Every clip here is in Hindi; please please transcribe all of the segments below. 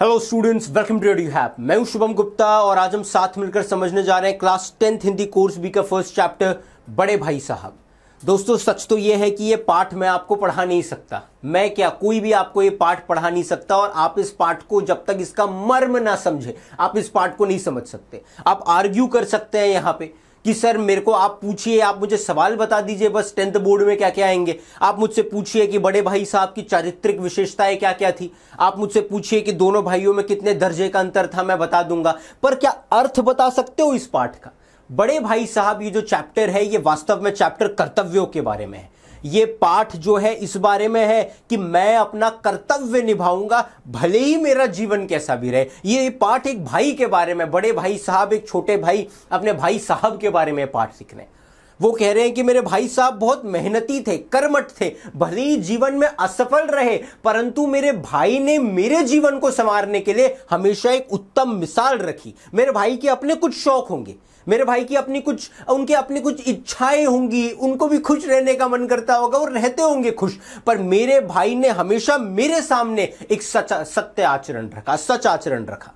hello students welcome to you हैप मैं हूं शुभम गुप्ता और आज हम साथ मिलकर समझने जा रहे हैं class tenth Hindi course B का फर्स्ट चैप्टर बड़े भाई साहब दोस्तों सच तो ये है कि ये पाठ मैं आपको पढ़ा नहीं सकता मैं क्या कोई भी आपको ये पाठ पढ़ा नहीं सकता और आप इस पाठ को जब तक इसका मर्म ना समझे आप इस पाठ को नहीं समझ सकते आप आर्ग्यू कर सकते हैं यहाँ पे कि सर मेरे को आप पूछिए आप मुझे सवाल बता दीजिए बस टेंथ बोर्ड में क्या क्या आएंगे आप मुझसे पूछिए कि बड़े भाई साहब की चारित्रिक विशेषताएं क्या क्या थी आप मुझसे पूछिए कि दोनों भाइयों में कितने दर्जे का अंतर था मैं बता दूंगा पर क्या अर्थ बता सकते हो इस पाठ का बड़े भाई साहब ये जो चैप्टर है ये वास्तव में चैप्टर कर्तव्यों के बारे में है ये पाठ जो है इस बारे में है कि मैं अपना कर्तव्य निभाऊंगा भले ही मेरा जीवन कैसा भी रहे ये पाठ एक भाई के बारे में बड़े भाई साहब एक छोटे भाई अपने भाई साहब के बारे में पाठ सीख रहे हैं वो कह रहे हैं कि मेरे भाई साहब बहुत मेहनती थे कर्मठ थे भले ही जीवन में असफल रहे परंतु मेरे भाई ने मेरे जीवन को संवारने के लिए हमेशा एक उत्तम मिसाल रखी मेरे भाई के अपने कुछ शौक होंगे मेरे भाई की अपनी कुछ उनकी अपनी कुछ इच्छाएं होंगी उनको भी खुश रहने का मन करता होगा और रहते होंगे खुश पर मेरे भाई ने हमेशा मेरे सामने एक सच सत्य आचरण रखा सच आचरण रखा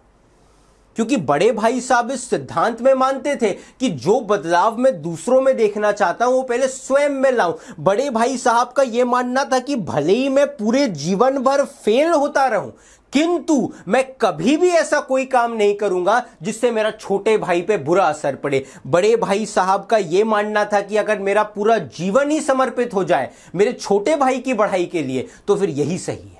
क्योंकि बड़े भाई साहब इस सिद्धांत में मानते थे कि जो बदलाव मैं दूसरों में देखना चाहता हूं वो पहले स्वयं में लाऊं बड़े भाई साहब का यह मानना था कि भले ही मैं पूरे जीवन भर फेल होता रहूं किंतु मैं कभी भी ऐसा कोई काम नहीं करूंगा जिससे मेरा छोटे भाई पे बुरा असर पड़े बड़े भाई साहब का यह मानना था कि अगर मेरा पूरा जीवन ही समर्पित हो जाए मेरे छोटे भाई की बढ़ाई के लिए तो फिर यही सही है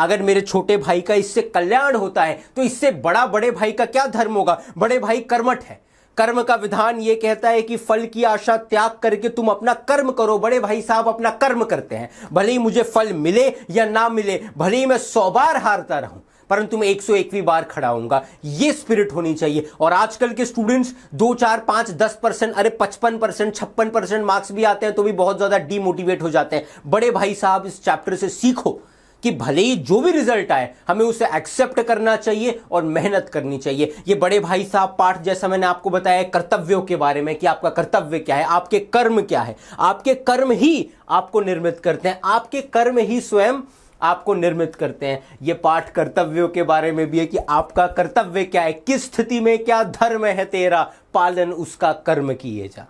अगर मेरे छोटे भाई का इससे कल्याण होता है तो इससे बड़ा बड़े भाई का क्या धर्म होगा बड़े भाई कर्मठ है कर्म का विधान यह कहता है कि फल की आशा त्याग करके तुम अपना कर्म करो बड़े भाई साहब अपना कर्म करते हैं भले ही मुझे फल मिले या ना मिले भले ही मैं सौ बार हारता रहूं परंतु मैं एक सौ एकवीं बार खड़ा होऊंगा ये स्पिरिट होनी चाहिए और आजकल के स्टूडेंट्स दो चार पांच दस परसेंट अरे पचपन परसेंट छप्पन परसेंट मार्क्स भी आते हैं तो भी बहुत ज्यादा डीमोटिवेट हो जाते हैं बड़े भाई साहब इस चैप्टर से सीखो कि भले ही जो भी रिजल्ट आए हमें उसे एक्सेप्ट करना चाहिए और मेहनत करनी चाहिए ये बड़े भाई साहब पाठ जैसा मैंने आपको बताया कर्तव्यों के बारे में कि आपका कर्तव्य क्या है आपके कर्म क्या है आपके कर्म ही आपको निर्मित करते हैं आपके कर्म ही स्वयं आपको निर्मित करते हैं यह पाठ कर्तव्यों के बारे में भी है कि आपका कर्तव्य क्या है किस स्थिति में क्या धर्म है तेरा पालन उसका कर्म किए जा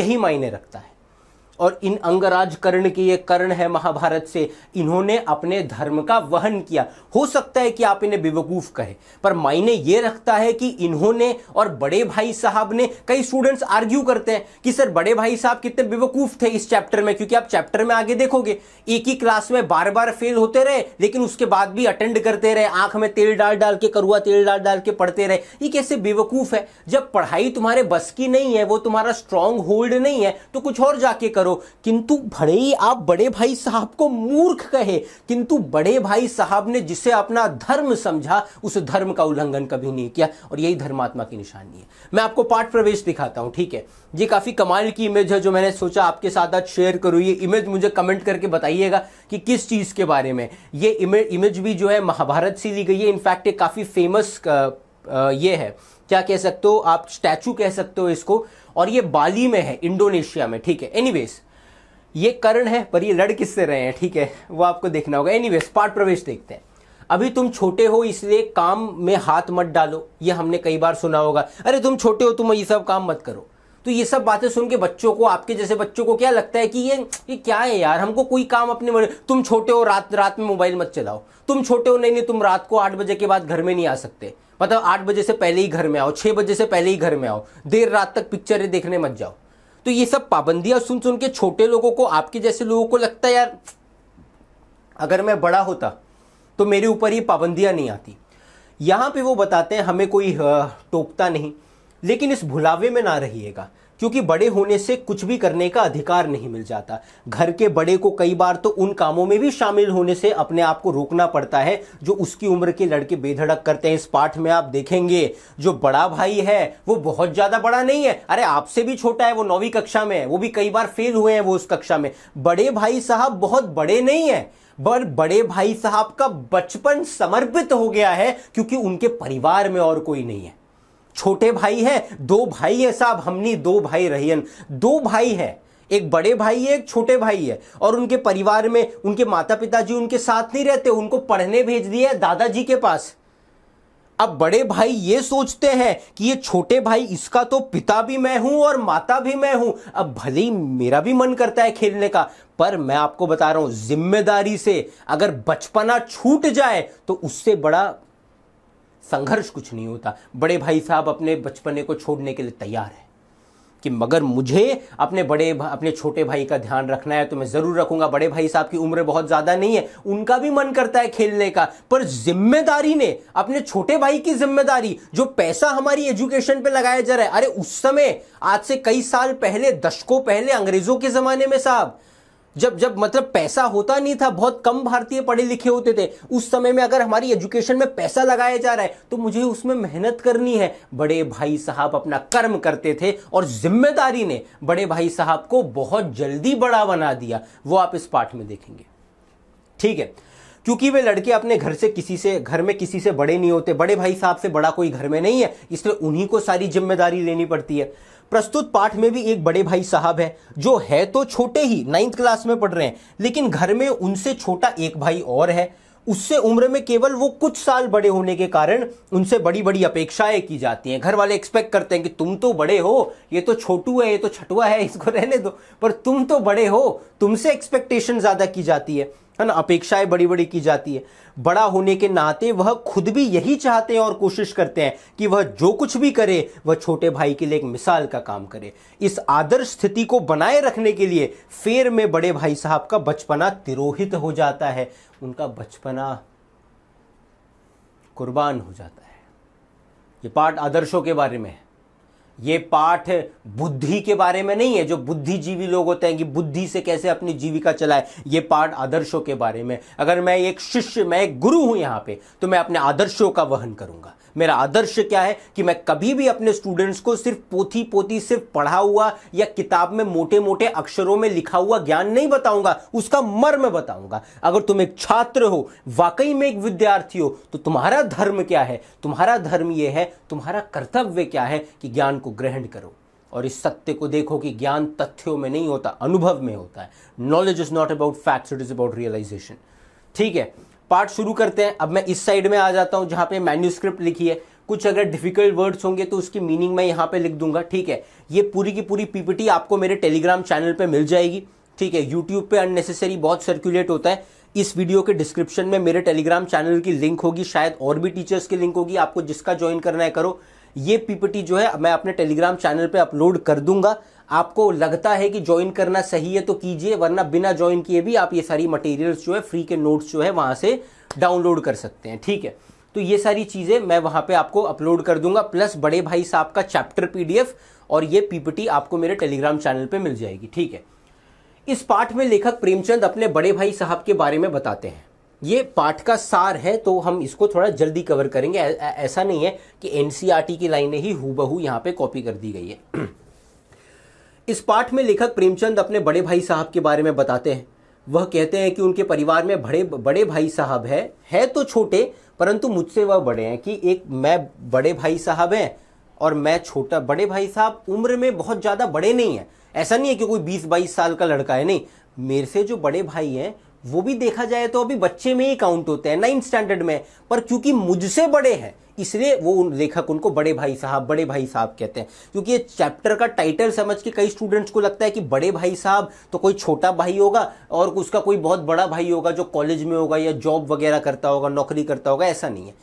यही मायने रखता है और इन अंगराज कर्ण के ये कर्ण है महाभारत से इन्होंने अपने धर्म का वहन किया हो सकता है कि आप इन्हें बेवकूफ़ कहे पर मायने ये रखता है कि इन्होंने और बड़े भाई साहब ने कई स्टूडेंट्स आर्ग्यू करते हैं कि सर बड़े भाई साहब कितने बेवकूफ़ थे इस चैप्टर में क्योंकि आप चैप्टर में आगे देखोगे एक ही क्लास में बार बार फेल होते रहे लेकिन उसके बाद भी अटेंड करते रहे आंख में तेल डाल डाल के करुआ तेल डाल डाल के पढ़ते रहे ये कैसे बेवकूफ़ है जब पढ़ाई तुम्हारे बस की नहीं है वो तुम्हारा स्ट्रांग होल्ड नहीं है तो कुछ और जाके करो करो किंतु भले ही आप बड़े भाई साहब को मूर्ख कहे किंतु बड़े भाई साहब ने जिसे अपना धर्म समझा उस धर्म का उल्लंघन कभी नहीं किया और यही धर्मात्मा की निशानी है मैं आपको पाठ प्रवेश दिखाता हूं ठीक है ये काफ़ी कमाल की इमेज है जो मैंने सोचा आपके साथ आज शेयर करूं ये इमेज मुझे कमेंट करके बताइएगा कि किस चीज़ के बारे में ये इमेज इमेज भी जो है महाभारत से ली गई है इनफैक्ट एक काफ़ी फेमस का, ये है क्या कह सकते हो आप स्टैचू कह सकते हो इसको और ये बाली में है इंडोनेशिया में ठीक है एनीवेज ये करण है पर ये लड़ किससे रहे हैं ठीक है वो आपको देखना होगा एनीवेज पाठ प्रवेश देखते हैं अभी तुम छोटे हो इसलिए काम में हाथ मत डालो ये हमने कई बार सुना होगा अरे तुम छोटे हो तुम ये सब काम मत करो तो ये सब बातें सुन के बच्चों को आपके जैसे बच्चों को क्या लगता है कि ये ये क्या है यार हमको कोई काम अपने तुम छोटे हो रात रात में मोबाइल मत चलाओ तुम छोटे हो नहीं नहीं तुम रात को आठ बजे के बाद घर में नहीं आ सकते मतलब आठ बजे से पहले ही घर में आओ छह बजे से पहले ही घर में आओ देर रात तक पिक्चरें देखने मत जाओ तो ये सब पाबंदियां सुन सुन के छोटे लोगों को आपके जैसे लोगों को लगता है यार अगर मैं बड़ा होता तो मेरे ऊपर ये पाबंदियां नहीं आती यहां पे वो बताते हैं हमें कोई टोकता नहीं लेकिन इस भुलावे में ना रहिएगा क्योंकि बड़े होने से कुछ भी करने का अधिकार नहीं मिल जाता घर के बड़े को कई बार तो उन कामों में भी शामिल होने से अपने आप को रोकना पड़ता है जो उसकी उम्र के लड़के बेधड़क करते हैं इस पाठ में आप देखेंगे जो बड़ा भाई है वो बहुत ज्यादा बड़ा नहीं है अरे आपसे भी छोटा है वो नौवीं कक्षा में है वो भी कई बार फेल हुए हैं वो उस कक्षा में बड़े भाई साहब बहुत बड़े नहीं है पर बड़े भाई साहब का बचपन समर्पित हो गया है क्योंकि उनके परिवार में और कोई नहीं है छोटे भाई हैं दो भाई है साहब हमनी दो भाई रहियन दो भाई हैं एक बड़े भाई है एक छोटे भाई है और उनके परिवार में उनके माता पिताजी उनके साथ नहीं रहते उनको पढ़ने भेज दिया है दादाजी के पास अब बड़े भाई ये सोचते हैं कि ये छोटे भाई इसका तो पिता भी मैं हूं और माता भी मैं हूं अब भले ही मेरा भी मन करता है खेलने का पर मैं आपको बता रहा हूं जिम्मेदारी से अगर बचपना छूट जाए तो उससे बड़ा संघर्ष कुछ नहीं होता बड़े भाई साहब अपने बचपने को छोड़ने के लिए तैयार है कि मगर मुझे अपने बड़े अपने छोटे भाई का ध्यान रखना है तो मैं ज़रूर रखूंगा बड़े भाई साहब की उम्र बहुत ज़्यादा नहीं है उनका भी मन करता है खेलने का पर जिम्मेदारी ने अपने छोटे भाई की जिम्मेदारी जो पैसा हमारी एजुकेशन पे लगाया जा रहा है अरे उस समय आज से कई साल पहले दशकों पहले अंग्रेज़ों के ज़माने में साहब जब जब मतलब पैसा होता नहीं था बहुत कम भारतीय पढ़े लिखे होते थे उस समय में अगर हमारी एजुकेशन में पैसा लगाया जा रहा है तो मुझे उसमें मेहनत करनी है बड़े भाई साहब अपना कर्म करते थे और जिम्मेदारी ने बड़े भाई साहब को बहुत जल्दी बड़ा बना दिया वो आप इस पाठ में देखेंगे ठीक है क्योंकि वे लड़के अपने घर से किसी से घर में किसी से बड़े नहीं होते बड़े भाई साहब से बड़ा कोई घर में नहीं है इसलिए उन्हीं को सारी जिम्मेदारी लेनी पड़ती है प्रस्तुत पाठ में भी एक बड़े भाई साहब है जो है तो छोटे ही नाइन्थ क्लास में पढ़ रहे हैं लेकिन घर में उनसे छोटा एक भाई और है उससे उम्र में केवल वो कुछ साल बड़े होने के कारण उनसे बड़ी बड़ी अपेक्षाएं की जाती हैं घर वाले एक्सपेक्ट करते हैं कि तुम तो बड़े हो ये तो छोटू है ये तो छटुआ है इसको रहने दो पर तुम तो बड़े हो तुमसे एक्सपेक्टेशन ज़्यादा की जाती है है ना अपेक्षाएं बड़ी बड़ी की जाती है बड़ा होने के नाते वह खुद भी यही चाहते हैं और कोशिश करते हैं कि वह जो कुछ भी करे वह छोटे भाई के लिए एक मिसाल का काम करे इस आदर्श स्थिति को बनाए रखने के लिए फेर में बड़े भाई साहब का बचपना तिरोहित हो जाता है उनका बचपना कुर्बान हो जाता है ये पाठ आदर्शों के बारे में है ये पाठ बुद्धि के बारे में नहीं है जो बुद्धिजीवी लोग होते हैं कि बुद्धि से कैसे अपनी जीविका चलाए ये पाठ आदर्शों के बारे में अगर मैं एक शिष्य मैं एक गुरु हूं यहां पे तो मैं अपने आदर्शों का वहन करूंगा मेरा आदर्श क्या है कि मैं कभी भी अपने स्टूडेंट्स को सिर्फ पोथी पोथी सिर्फ पढ़ा हुआ या किताब में मोटे मोटे अक्षरों में लिखा हुआ ज्ञान नहीं बताऊंगा उसका मर्म बताऊंगा अगर तुम एक छात्र हो वाकई में एक विद्यार्थी हो तो तुम्हारा धर्म क्या है तुम्हारा धर्म यह है तुम्हारा कर्तव्य क्या है कि ज्ञान को ग्रहण करो और इस सत्य को देखो कि ज्ञान तथ्यों में नहीं होता अनुभव में होता है knowledge is not about facts it is about realisation ठीक है पार्ट शुरू करते हैं अब मैं इस साइड में आ जाता हूं जहां पे मैन्यूस्क्रिप्ट लिखी है कुछ अगर डिफिकल्ट वर्ड्स होंगे तो उसकी मीनिंग मैं यहाँ पे लिख दूंगा ठीक है ये पूरी की पूरी पीपीटी आपको मेरे टेलीग्राम चैनल पे मिल जाएगी ठीक है यूट्यूब पे अननेसेसरी बहुत सर्कुलेट होता है इस वीडियो के डिस्क्रिप्शन में मेरे टेलीग्राम चैनल की लिंक होगी शायद और भी टीचर्स की लिंक होगी आपको जिसका ज्वाइन करना है करो ये पीपीटी जो है मैं अपने टेलीग्राम चैनल पे अपलोड कर दूंगा आपको लगता है कि ज्वाइन करना सही है तो कीजिए वरना बिना ज्वाइन किए भी आप ये सारी मटेरियल्स जो है फ्री के नोट्स जो है वहां से डाउनलोड कर सकते हैं ठीक है तो ये सारी चीज़ें मैं वहां पे आपको अपलोड कर दूंगा प्लस बड़े भाई साहब का चैप्टर पीडीएफ और ये पीपीटी आपको मेरे टेलीग्राम चैनल पे मिल जाएगी ठीक है इस पाठ में लेखक प्रेमचंद अपने बड़े भाई साहब के बारे में बताते हैं ये पाठ का सार है तो हम इसको थोड़ा जल्दी कवर करेंगे ऐसा नहीं है कि एनसीआरटी e की लाइनें ही हूबहू यहां पे कॉपी कर दी गई है इस पाठ में लेखक प्रेमचंद अपने बड़े भाई साहब के बारे में बताते हैं वह कहते हैं कि उनके परिवार में बड़े बड़े भाई साहब है, है तो छोटे परंतु मुझसे वह बड़े हैं कि एक मैं बड़े भाई साहब हैं और मैं छोटा बड़े भाई साहब उम्र में बहुत ज़्यादा बड़े नहीं हैं ऐसा नहीं है कि कोई बीस बाईस साल का लड़का है नहीं मेरे से जो बड़े भाई हैं वो भी देखा जाए तो अभी बच्चे में ही काउंट होते हैं नाइन्थ स्टैंडर्ड में पर क्योंकि मुझसे बड़े हैं इसलिए वो उन लेखक उनको बड़े भाई साहब बड़े भाई साहब कहते हैं क्योंकि ये चैप्टर का टाइटल समझ के कई स्टूडेंट्स को लगता है कि बड़े भाई साहब तो कोई छोटा भाई होगा और उसका कोई बहुत बड़ा भाई होगा जो कॉलेज में होगा या जॉब वगैरह करता होगा नौकरी करता होगा ऐसा नहीं है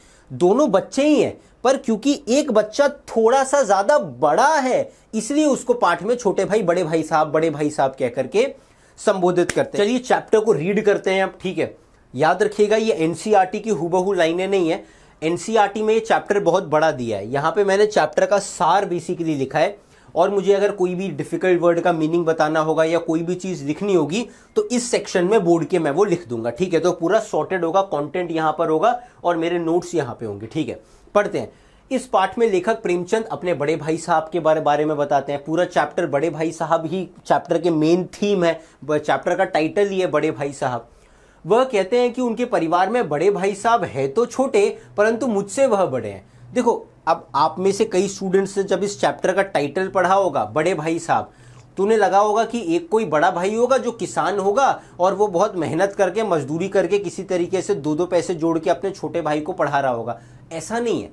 दोनों बच्चे ही हैं पर क्योंकि एक बच्चा थोड़ा सा ज़्यादा बड़ा है इसलिए उसको पाठ में छोटे भाई बड़े भाई साहब बड़े भाई साहब कह करके संबोधित करते हैं चलिए चैप्टर को रीड करते हैं अब ठीक है याद रखिएगा ये एनसीआरटी e की हुबहू लाइनें नहीं है एनसीईआरटी में ये चैप्टर बहुत बड़ा दिया है यहाँ पे मैंने चैप्टर का सार बेसिकली लिखा है और मुझे अगर कोई भी डिफिकल्ट वर्ड का मीनिंग बताना होगा या कोई भी चीज़ लिखनी होगी तो इस सेक्शन में बोर्ड के मैं वो लिख दूंगा ठीक है तो पूरा सॉर्टेड होगा कॉन्टेंट यहाँ पर होगा और मेरे नोट्स यहाँ पे होंगे ठीक है पढ़ते हैं इस पाठ में लेखक प्रेमचंद अपने बड़े भाई साहब के बारे बारे में बताते हैं पूरा चैप्टर बड़े भाई साहब ही चैप्टर के मेन थीम है चैप्टर का टाइटल ही है बड़े भाई साहब वह कहते हैं कि उनके परिवार में बड़े भाई साहब है तो छोटे परंतु मुझसे वह बड़े हैं देखो अब आप में से कई स्टूडेंट्स ने जब इस चैप्टर का टाइटल पढ़ा होगा बड़े भाई साहब तो उन्हें लगा होगा कि एक कोई बड़ा भाई होगा जो किसान होगा और वो बहुत मेहनत करके मजदूरी करके किसी तरीके से दो दो पैसे जोड़ के अपने छोटे भाई को पढ़ा रहा होगा ऐसा नहीं है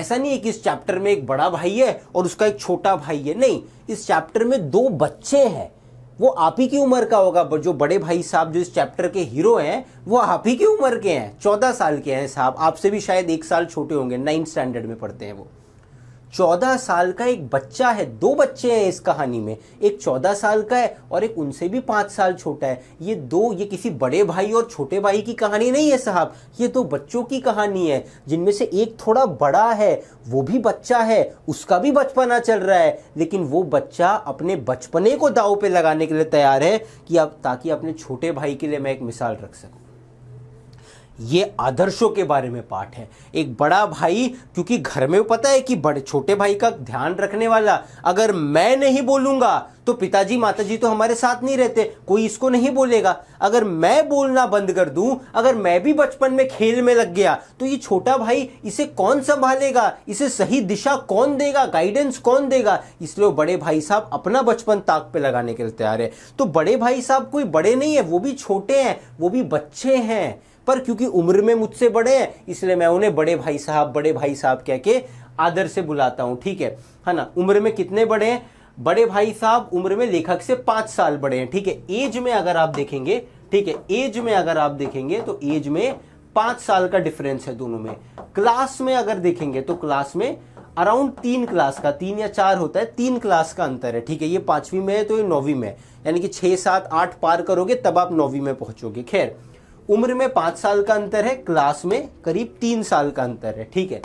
ऐसा नहीं है कि इस चैप्टर में एक बड़ा भाई है और उसका एक छोटा भाई है नहीं इस चैप्टर में दो बच्चे हैं वो आप ही की उम्र का होगा जो बड़े भाई साहब जो इस चैप्टर के हीरो हैं वो आप ही की उम्र के हैं चौदह साल के हैं साहब आपसे भी शायद एक साल छोटे होंगे नाइन्थ स्टैंडर्ड में पढ़ते हैं वो चौदह साल का एक बच्चा है दो बच्चे हैं इस कहानी में एक चौदह साल का है और एक उनसे भी पाँच साल छोटा है ये दो ये किसी बड़े भाई और छोटे भाई की कहानी नहीं है साहब ये दो बच्चों की कहानी है जिनमें से एक थोड़ा बड़ा है वो भी बच्चा है उसका भी बचपना चल रहा है लेकिन वो बच्चा अपने बचपने को दाव पे लगाने के लिए तैयार है कि अब ताकि अपने छोटे भाई के लिए मैं एक मिसाल रख सकूँ ये आदर्शों के बारे में पाठ है एक बड़ा भाई क्योंकि घर में पता है कि बड़े छोटे भाई का ध्यान रखने वाला अगर मैं नहीं बोलूंगा तो पिताजी माताजी तो हमारे साथ नहीं रहते कोई इसको नहीं बोलेगा अगर मैं बोलना बंद कर दूं अगर मैं भी बचपन में खेल में लग गया तो ये छोटा भाई इसे कौन संभालेगा इसे सही दिशा कौन देगा गाइडेंस कौन देगा इसलिए बड़े भाई साहब अपना बचपन ताक पे लगाने के लिए तैयार है तो बड़े भाई साहब कोई बड़े नहीं है वो भी छोटे हैं वो भी बच्चे हैं पर क्योंकि उम्र में मुझसे बड़े हैं इसलिए मैं उन्हें बड़े भाई साहब बड़े भाई साहब कह के आदर से बुलाता हूँ ठीक है है ना उम्र में कितने बड़े हैं बड़े भाई साहब उम्र में लेखक से पांच साल बड़े हैं ठीक है एज में अगर आप देखेंगे ठीक है एज में अगर आप देखेंगे तो एज में पांच साल का डिफरेंस है दोनों में क्लास में अगर देखेंगे तो क्लास में अराउंड तीन क्लास का तीन या चार होता है तीन क्लास का अंतर है ठीक है ये पांचवी में है तो ये नौवीं में यानी कि छह सात आठ पार करोगे तब आप नौवीं में पहुंचोगे खैर उम्र में पांच साल का अंतर है क्लास में करीब तीन साल का अंतर है ठीक है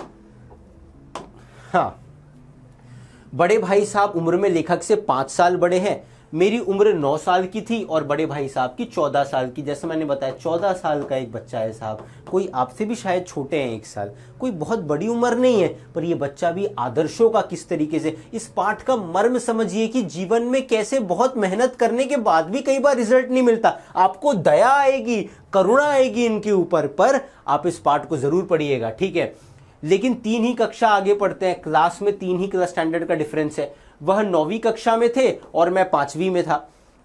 हाँ बड़े भाई साहब उम्र में लेखक से पांच साल बड़े हैं मेरी उम्र 9 साल की थी और बड़े भाई साहब की 14 साल की जैसे मैंने बताया 14 साल का एक बच्चा है साहब कोई आपसे भी शायद छोटे हैं एक साल कोई बहुत बड़ी उम्र नहीं है पर यह बच्चा भी आदर्शों का किस तरीके से इस पाठ का मर्म समझिए कि जीवन में कैसे बहुत मेहनत करने के बाद भी कई बार रिजल्ट नहीं मिलता आपको दया आएगी करुणा आएगी इनके ऊपर पर आप इस पाठ को जरूर पढ़िएगा ठीक है लेकिन तीन ही कक्षा आगे पढ़ते हैं क्लास में तीन ही क्लास स्टैंडर्ड का डिफरेंस है वह नौवीं कक्षा में थे और मैं पांचवी में था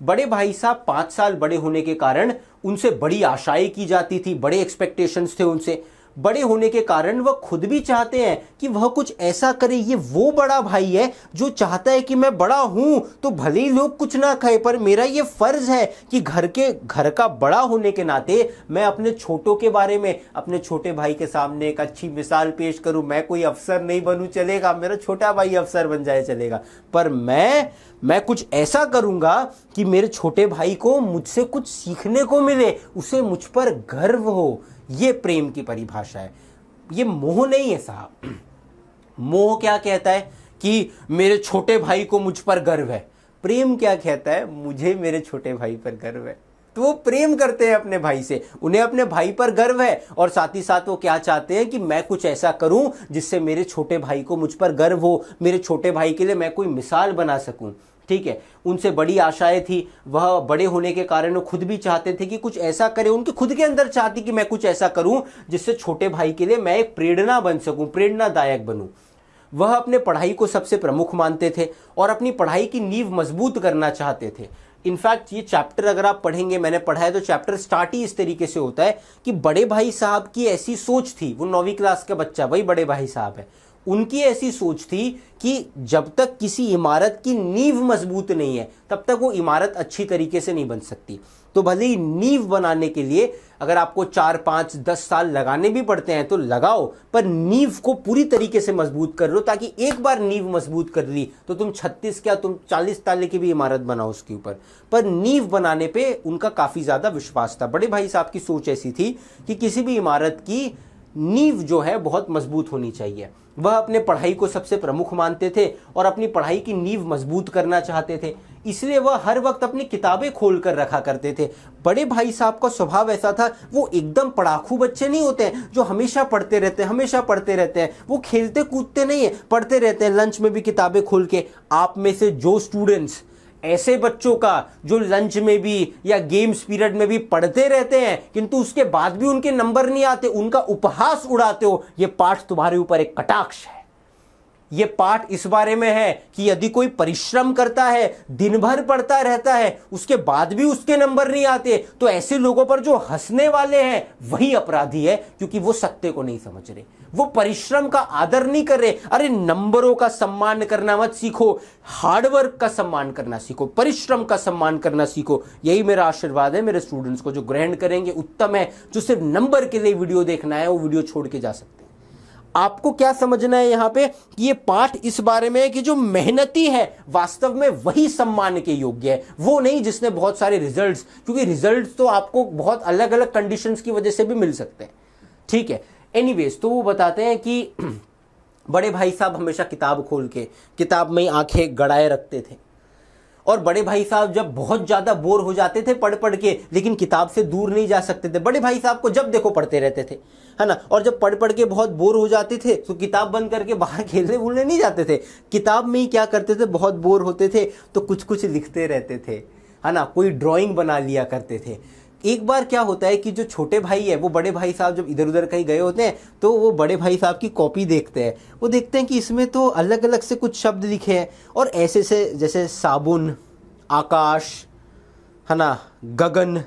बड़े भाई साहब पांच साल बड़े होने के कारण उनसे बड़ी आशाएं की जाती थी बड़े एक्सपेक्टेशंस थे उनसे बड़े होने के कारण वह खुद भी चाहते हैं कि वह कुछ ऐसा करे ये वो बड़ा भाई है जो चाहता है कि मैं बड़ा हूं तो भले ही लोग कुछ ना कहे पर मेरा ये फर्ज है कि घर के घर का बड़ा होने के नाते मैं अपने छोटों के बारे में अपने छोटे भाई के सामने एक अच्छी मिसाल पेश करूं मैं कोई अफसर नहीं बनू चलेगा मेरा छोटा भाई अफसर बन जाए चलेगा पर मैं मैं कुछ ऐसा करूंगा कि मेरे छोटे भाई को मुझसे कुछ सीखने को मिले उसे मुझ पर गर्व हो ये प्रेम की परिभाषा है ये मोह नहीं है साहब मोह क्या कहता है कि मेरे छोटे भाई को मुझ पर गर्व है प्रेम क्या कहता है मुझे मेरे छोटे भाई पर गर्व है तो वो प्रेम करते हैं अपने भाई से उन्हें अपने भाई पर गर्व है और साथ ही साथ वो क्या चाहते हैं कि मैं कुछ ऐसा करूं जिससे मेरे छोटे भाई को मुझ पर गर्व हो मेरे छोटे भाई के लिए मैं कोई मिसाल बना सकूं ठीक है उनसे बड़ी आशाएं थी वह बड़े होने के कारण वो खुद भी चाहते थे कि कुछ ऐसा करें उनके खुद के अंदर चाहती कि मैं कुछ ऐसा करूं जिससे छोटे भाई के लिए मैं एक प्रेरणा बन सकूं प्रेरणादायक बनूं वह अपने पढ़ाई को सबसे प्रमुख मानते थे और अपनी पढ़ाई की नींव मजबूत करना चाहते थे इनफैक्ट ये चैप्टर अगर आप पढ़ेंगे मैंने पढ़ा है तो चैप्टर स्टार्ट ही इस तरीके से होता है कि बड़े भाई साहब की ऐसी सोच थी वो नौवीं क्लास का बच्चा वही बड़े भाई साहब है उनकी ऐसी सोच थी कि जब तक किसी इमारत की नींव मजबूत नहीं है तब तक वो इमारत अच्छी तरीके से नहीं बन सकती तो भले ही नींव बनाने के लिए अगर आपको चार पांच दस साल लगाने भी पड़ते हैं तो लगाओ पर नींव को पूरी तरीके से मजबूत कर लो ताकि एक बार नींव मजबूत कर ली तो तुम छत्तीस क्या तुम चालीस ताले की भी इमारत बनाओ उसके ऊपर पर नींव बनाने पर उनका काफ़ी ज़्यादा विश्वास था बड़े भाई साहब की सोच ऐसी थी कि किसी भी इमारत की नींव जो है बहुत मजबूत होनी चाहिए वह अपने पढ़ाई को सबसे प्रमुख मानते थे और अपनी पढ़ाई की नींव मजबूत करना चाहते थे इसलिए वह हर वक्त अपनी किताबें खोल कर रखा करते थे बड़े भाई साहब का स्वभाव ऐसा था वो एकदम पढ़ाकू बच्चे नहीं होते हैं जो हमेशा पढ़ते रहते हैं हमेशा पढ़ते रहते हैं वो खेलते कूदते नहीं है पढ़ते रहते हैं लंच में भी किताबें खोल के आप में से जो स्टूडेंट्स ऐसे बच्चों का जो लंच में भी या गेम्स पीरियड में भी पढ़ते रहते हैं किंतु उसके बाद भी उनके नंबर नहीं आते उनका उपहास उड़ाते हो ये पाठ तुम्हारे ऊपर एक कटाक्ष है ये पाठ इस बारे में है कि यदि कोई परिश्रम करता है दिन भर पढ़ता रहता है उसके बाद भी उसके नंबर नहीं आते तो ऐसे लोगों पर जो हंसने वाले हैं वही अपराधी है क्योंकि वो सत्य को नहीं समझ रहे वो परिश्रम का आदर नहीं कर रहे अरे नंबरों का सम्मान करना मत सीखो हार्डवर्क का सम्मान करना सीखो परिश्रम का सम्मान करना सीखो यही मेरा आशीर्वाद है मेरे स्टूडेंट्स को जो ग्रहण करेंगे उत्तम है जो सिर्फ नंबर के लिए वीडियो देखना है वो वीडियो छोड़ के जा सकते हैं आपको क्या समझना है यहां पे कि ये पाठ इस बारे में है कि जो मेहनती है वास्तव में वही सम्मान के योग्य है वो नहीं जिसने बहुत सारे रिजल्ट्स क्योंकि रिजल्ट्स तो आपको बहुत अलग अलग कंडीशंस की वजह से भी मिल सकते हैं ठीक है एनीवेज तो वो बताते हैं कि बड़े भाई साहब हमेशा किताब खोल के किताब में आंखें गड़ाए रखते थे और बड़े भाई साहब जब बहुत ज़्यादा बोर हो जाते थे पढ़ पढ़ के लेकिन किताब से दूर नहीं जा सकते थे बड़े भाई साहब को जब देखो पढ़ते रहते थे है ना और जब पढ़ पढ़ के बहुत बोर हो जाते थे तो किताब बंद करके बाहर खेलने भूलने नहीं जाते थे किताब में ही क्या करते थे बहुत बोर होते थे तो कुछ कुछ लिखते रहते थे है ना कोई ड्राइंग बना लिया करते थे एक बार क्या होता है कि जो छोटे भाई है वो बड़े भाई साहब जब इधर उधर कहीं गए होते हैं तो वो बड़े भाई साहब की कॉपी देखते हैं वो देखते हैं कि इसमें तो अलग अलग से कुछ शब्द लिखे हैं और ऐसे से जैसे साबुन आकाश है ना गगन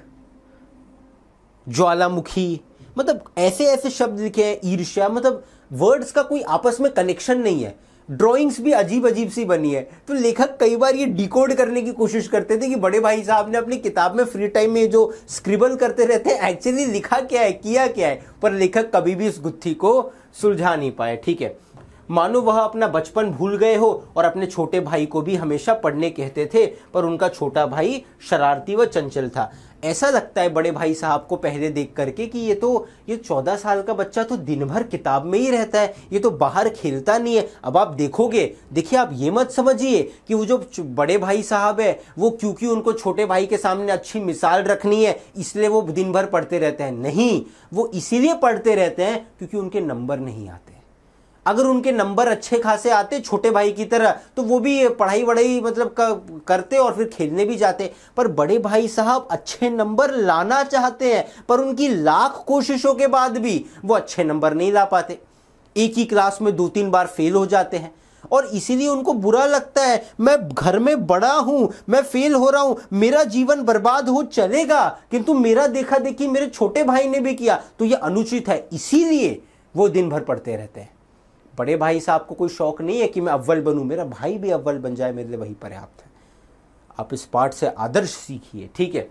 ज्वालामुखी मतलब ऐसे ऐसे शब्द लिखे हैं ईर्ष्या मतलब वर्ड्स का कोई आपस में कनेक्शन नहीं है ड्राइंग्स भी अजीब अजीब सी बनी है तो लेखक कई बार ये डिकोड करने की कोशिश करते थे कि बड़े भाई साहब ने अपनी किताब में फ्री टाइम में जो स्क्रिबल करते रहते हैं एक्चुअली लिखा क्या है किया क्या है पर लेखक कभी भी इस गुत्थी को सुलझा नहीं पाए ठीक है मानो वह अपना बचपन भूल गए हो और अपने छोटे भाई को भी हमेशा पढ़ने कहते थे पर उनका छोटा भाई शरारती व चंचल था ऐसा लगता है बड़े भाई साहब को पहले देख करके कि ये तो ये चौदह साल का बच्चा तो दिन भर किताब में ही रहता है ये तो बाहर खेलता नहीं है अब आप देखोगे देखिए आप ये मत समझिए कि वो जो बड़े भाई साहब है वो क्योंकि उनको छोटे भाई के सामने अच्छी मिसाल रखनी है इसलिए वो दिन भर पढ़ते रहते हैं नहीं वो इसीलिए पढ़ते रहते हैं क्योंकि उनके नंबर नहीं आते अगर उनके नंबर अच्छे खासे आते छोटे भाई की तरह तो वो भी पढ़ाई वढ़ाई मतलब करते और फिर खेलने भी जाते पर बड़े भाई साहब अच्छे नंबर लाना चाहते हैं पर उनकी लाख कोशिशों के बाद भी वो अच्छे नंबर नहीं ला पाते एक ही क्लास में दो तीन बार फेल हो जाते हैं और इसीलिए उनको बुरा लगता है मैं घर में बड़ा हूं मैं फेल हो रहा हूं मेरा जीवन बर्बाद हो चलेगा किंतु मेरा देखा देखी मेरे छोटे भाई ने भी किया तो यह अनुचित है इसीलिए वो दिन भर पढ़ते रहते हैं बड़े भाई साहब को कोई शौक नहीं है कि मैं अव्वल बनूं मेरा भाई भी अव्वल बन जाए मेरे लिए वही पर्याप्त है आप इस पाठ से आदर्श सीखिए ठीक है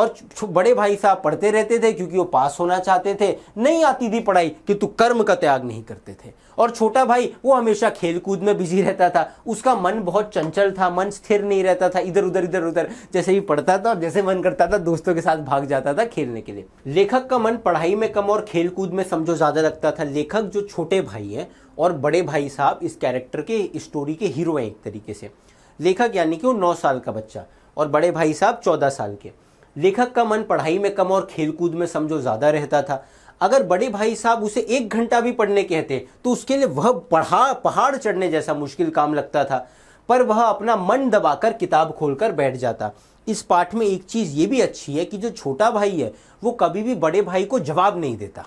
और बड़े भाई साहब पढ़ते रहते थे क्योंकि वो पास होना चाहते थे नहीं आती थी पढ़ाई तू कर्म का त्याग नहीं करते थे और छोटा भाई वो हमेशा खेलकूद में बिजी रहता था उसका मन बहुत चंचल था मन स्थिर नहीं रहता था इधर उधर इधर उधर जैसे ही पढ़ता था और जैसे मन करता था दोस्तों के साथ भाग जाता था खेलने के लिए लेखक का मन पढ़ाई में कम और खेलकूद में समझो ज़्यादा लगता था लेखक जो छोटे भाई है और बड़े भाई साहब इस कैरेक्टर के स्टोरी के हीरो हैं एक तरीके से लेखक यानी कि वो नौ साल का बच्चा और बड़े भाई साहब चौदह साल के लेखक का मन पढ़ाई में कम और खेलकूद में समझो ज़्यादा रहता था अगर बड़े भाई साहब उसे एक घंटा भी पढ़ने कहते तो उसके लिए वह पढ़ा पहाड़ चढ़ने जैसा मुश्किल काम लगता था पर वह अपना मन दबाकर किताब खोलकर बैठ जाता इस पाठ में एक चीज़ ये भी अच्छी है कि जो छोटा भाई है वो कभी भी बड़े भाई को जवाब नहीं देता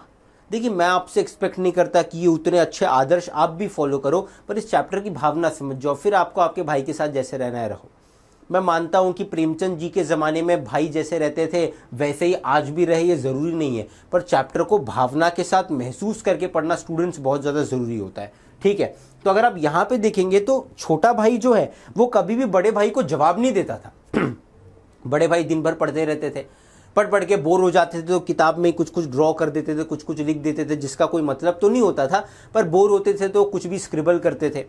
देखिए मैं आपसे एक्सपेक्ट नहीं करता कि ये उतने अच्छे आदर्श आप भी फॉलो करो पर इस चैप्टर की भावना समझ जाओ फिर आपको आपके भाई के साथ जैसे रहना है रहो मैं मानता हूँ कि प्रेमचंद जी के ज़माने में भाई जैसे रहते थे वैसे ही आज भी रहे ये ज़रूरी नहीं है पर चैप्टर को भावना के साथ महसूस करके पढ़ना स्टूडेंट्स बहुत ज़्यादा ज़रूरी होता है ठीक है तो अगर आप यहाँ पे देखेंगे तो छोटा भाई जो है वो कभी भी बड़े भाई को जवाब नहीं देता था बड़े भाई दिन भर पढ़ते रहते थे पढ़ पढ़ के बोर हो जाते थे तो किताब में कुछ कुछ ड्रॉ कर देते थे कुछ कुछ लिख देते थे जिसका कोई मतलब तो नहीं होता था पर बोर होते थे तो कुछ भी स्क्रिबल करते थे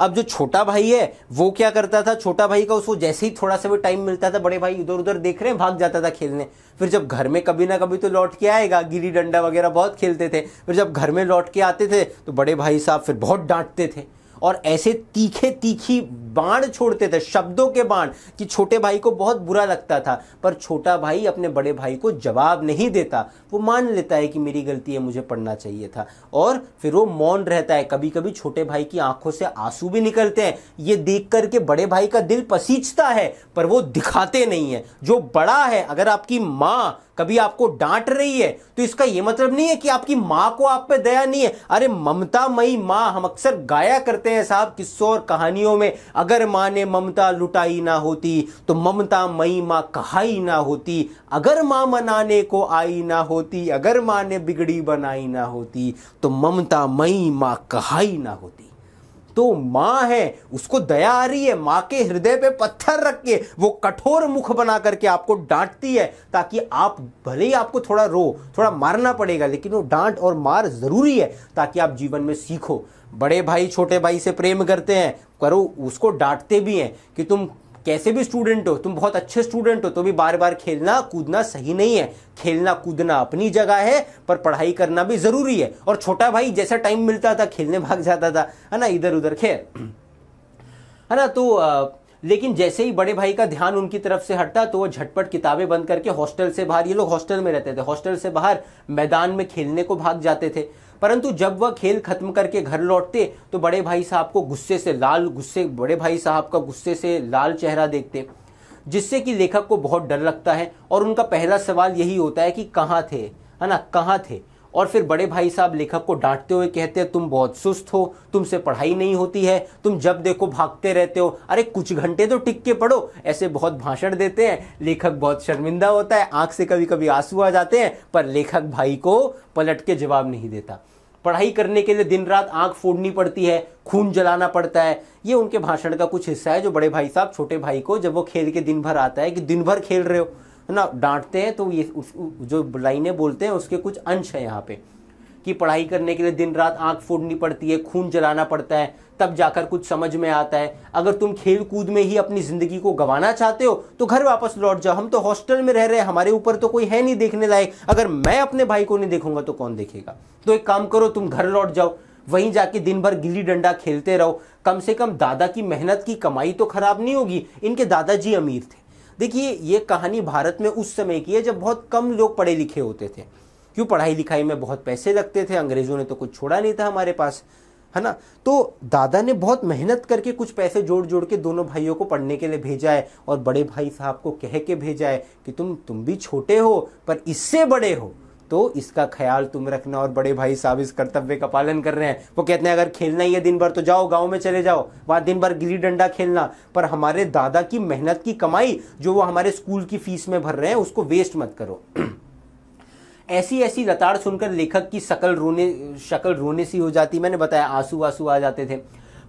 अब जो छोटा भाई है वो क्या करता था छोटा भाई का उसको जैसे ही थोड़ा सा भी टाइम मिलता था बड़े भाई इधर उधर देख रहे हैं भाग जाता था खेलने फिर जब घर में कभी ना कभी तो लौट के आएगा गिली डंडा वगैरह बहुत खेलते थे फिर जब घर में लौट के आते थे तो बड़े भाई साहब फिर बहुत डांटते थे और ऐसे तीखे तीखी बाण छोड़ते थे शब्दों के बाण कि छोटे भाई को बहुत बुरा लगता था पर छोटा भाई अपने बड़े भाई को जवाब नहीं देता वो मान लेता है कि मेरी गलती है मुझे पढ़ना चाहिए था और फिर वो मौन रहता है कभी कभी छोटे भाई की आंखों से आंसू भी निकलते हैं ये देख करके बड़े भाई का दिल पसीचता है पर वो दिखाते नहीं है जो बड़ा है अगर आपकी माँ कभी आपको डांट रही है तो इसका यह मतलब नहीं है कि आपकी माँ को आप पे दया नहीं है अरे ममता मई माँ हम अक्सर गाया करते हैं साहब किस्सों और कहानियों में अगर माँ ने ममता लुटाई ना होती तो ममता मई माँ कहा ना होती अगर माँ मनाने को आई ना होती अगर माँ ने बिगड़ी बनाई ना होती तो ममता मई माँ कहा ना होती तो माँ है उसको दया आ रही है माँ के हृदय पे पत्थर रख के वो कठोर मुख बना करके आपको डांटती है ताकि आप भले ही आपको थोड़ा रो थोड़ा मारना पड़ेगा लेकिन वो डांट और मार जरूरी है ताकि आप जीवन में सीखो बड़े भाई छोटे भाई से प्रेम करते हैं करो उसको डांटते भी हैं कि तुम कैसे भी स्टूडेंट हो तुम बहुत अच्छे स्टूडेंट हो तो भी बार बार खेलना कूदना सही नहीं है खेलना कूदना अपनी जगह है पर पढ़ाई करना भी ज़रूरी है और छोटा भाई जैसा टाइम मिलता था खेलने भाग जाता था है ना इधर उधर खेल है ना तो आ, लेकिन जैसे ही बड़े भाई का ध्यान उनकी तरफ से हटता तो वो झटपट किताबें बंद करके हॉस्टल से बाहर ये लोग हॉस्टल में रहते थे हॉस्टल से बाहर मैदान में खेलने को भाग जाते थे परंतु जब वह खेल खत्म करके घर लौटते तो बड़े भाई साहब को गुस्से से लाल गुस्से बड़े भाई साहब का गुस्से से लाल चेहरा देखते जिससे कि लेखक को बहुत डर लगता है और उनका पहला सवाल यही होता है कि कहाँ थे है ना कहाँ थे और फिर बड़े भाई साहब लेखक को डांटते हुए कहते हैं तुम बहुत सुस्त हो तुमसे पढ़ाई नहीं होती है तुम जब देखो भागते रहते हो अरे कुछ घंटे तो टिक के पढ़ो ऐसे बहुत भाषण देते हैं लेखक बहुत शर्मिंदा होता है आंख से कभी कभी आंसू आ जाते हैं पर लेखक भाई को पलट के जवाब नहीं देता पढ़ाई करने के लिए दिन रात आंख फोड़नी पड़ती है खून जलाना पड़ता है ये उनके भाषण का कुछ हिस्सा है जो बड़े भाई साहब छोटे भाई को जब वो खेल के दिन भर आता है कि दिन भर खेल रहे हो है ना डांटते हैं तो ये उस जो लाइनें बोलते हैं उसके कुछ अंश हैं यहाँ पे कि पढ़ाई करने के लिए दिन रात आंख फोड़नी पड़ती है खून जलाना पड़ता है तब जाकर कुछ समझ में आता है अगर तुम खेल कूद में ही अपनी ज़िंदगी को गंवाना चाहते हो तो घर वापस लौट जाओ हम तो हॉस्टल में रह रहे हैं हमारे ऊपर तो कोई है नहीं देखने लायक अगर मैं अपने भाई को नहीं देखूंगा तो कौन देखेगा तो एक काम करो तुम घर लौट जाओ वहीं जाके दिन भर गिल्ली डंडा खेलते रहो कम से कम दादा की मेहनत की कमाई तो खराब नहीं होगी इनके दादाजी अमीर थे देखिए ये कहानी भारत में उस समय की है जब बहुत कम लोग पढ़े लिखे होते थे क्यों पढ़ाई लिखाई में बहुत पैसे लगते थे अंग्रेज़ों ने तो कुछ छोड़ा नहीं था हमारे पास है ना तो दादा ने बहुत मेहनत करके कुछ पैसे जोड़ जोड़ के दोनों भाइयों को पढ़ने के लिए भेजा है और बड़े भाई साहब को कह के भेजा है कि तुम तुम भी छोटे हो पर इससे बड़े हो तो इसका ख्याल तुम रखना और बड़े भाई साहब इस कर्तव्य का पालन कर रहे हैं वो कहते हैं अगर खेलना ही है दिन भर तो जाओ गांव में चले जाओ वहाँ दिन भर गिली डंडा खेलना पर हमारे दादा की मेहनत की कमाई जो वो हमारे स्कूल की फीस में भर रहे हैं उसको वेस्ट मत करो ऐसी ऐसी रताड़ सुनकर लेखक की शकल रोने शकल रोने सी हो जाती मैंने बताया आंसू आंसू आ जाते थे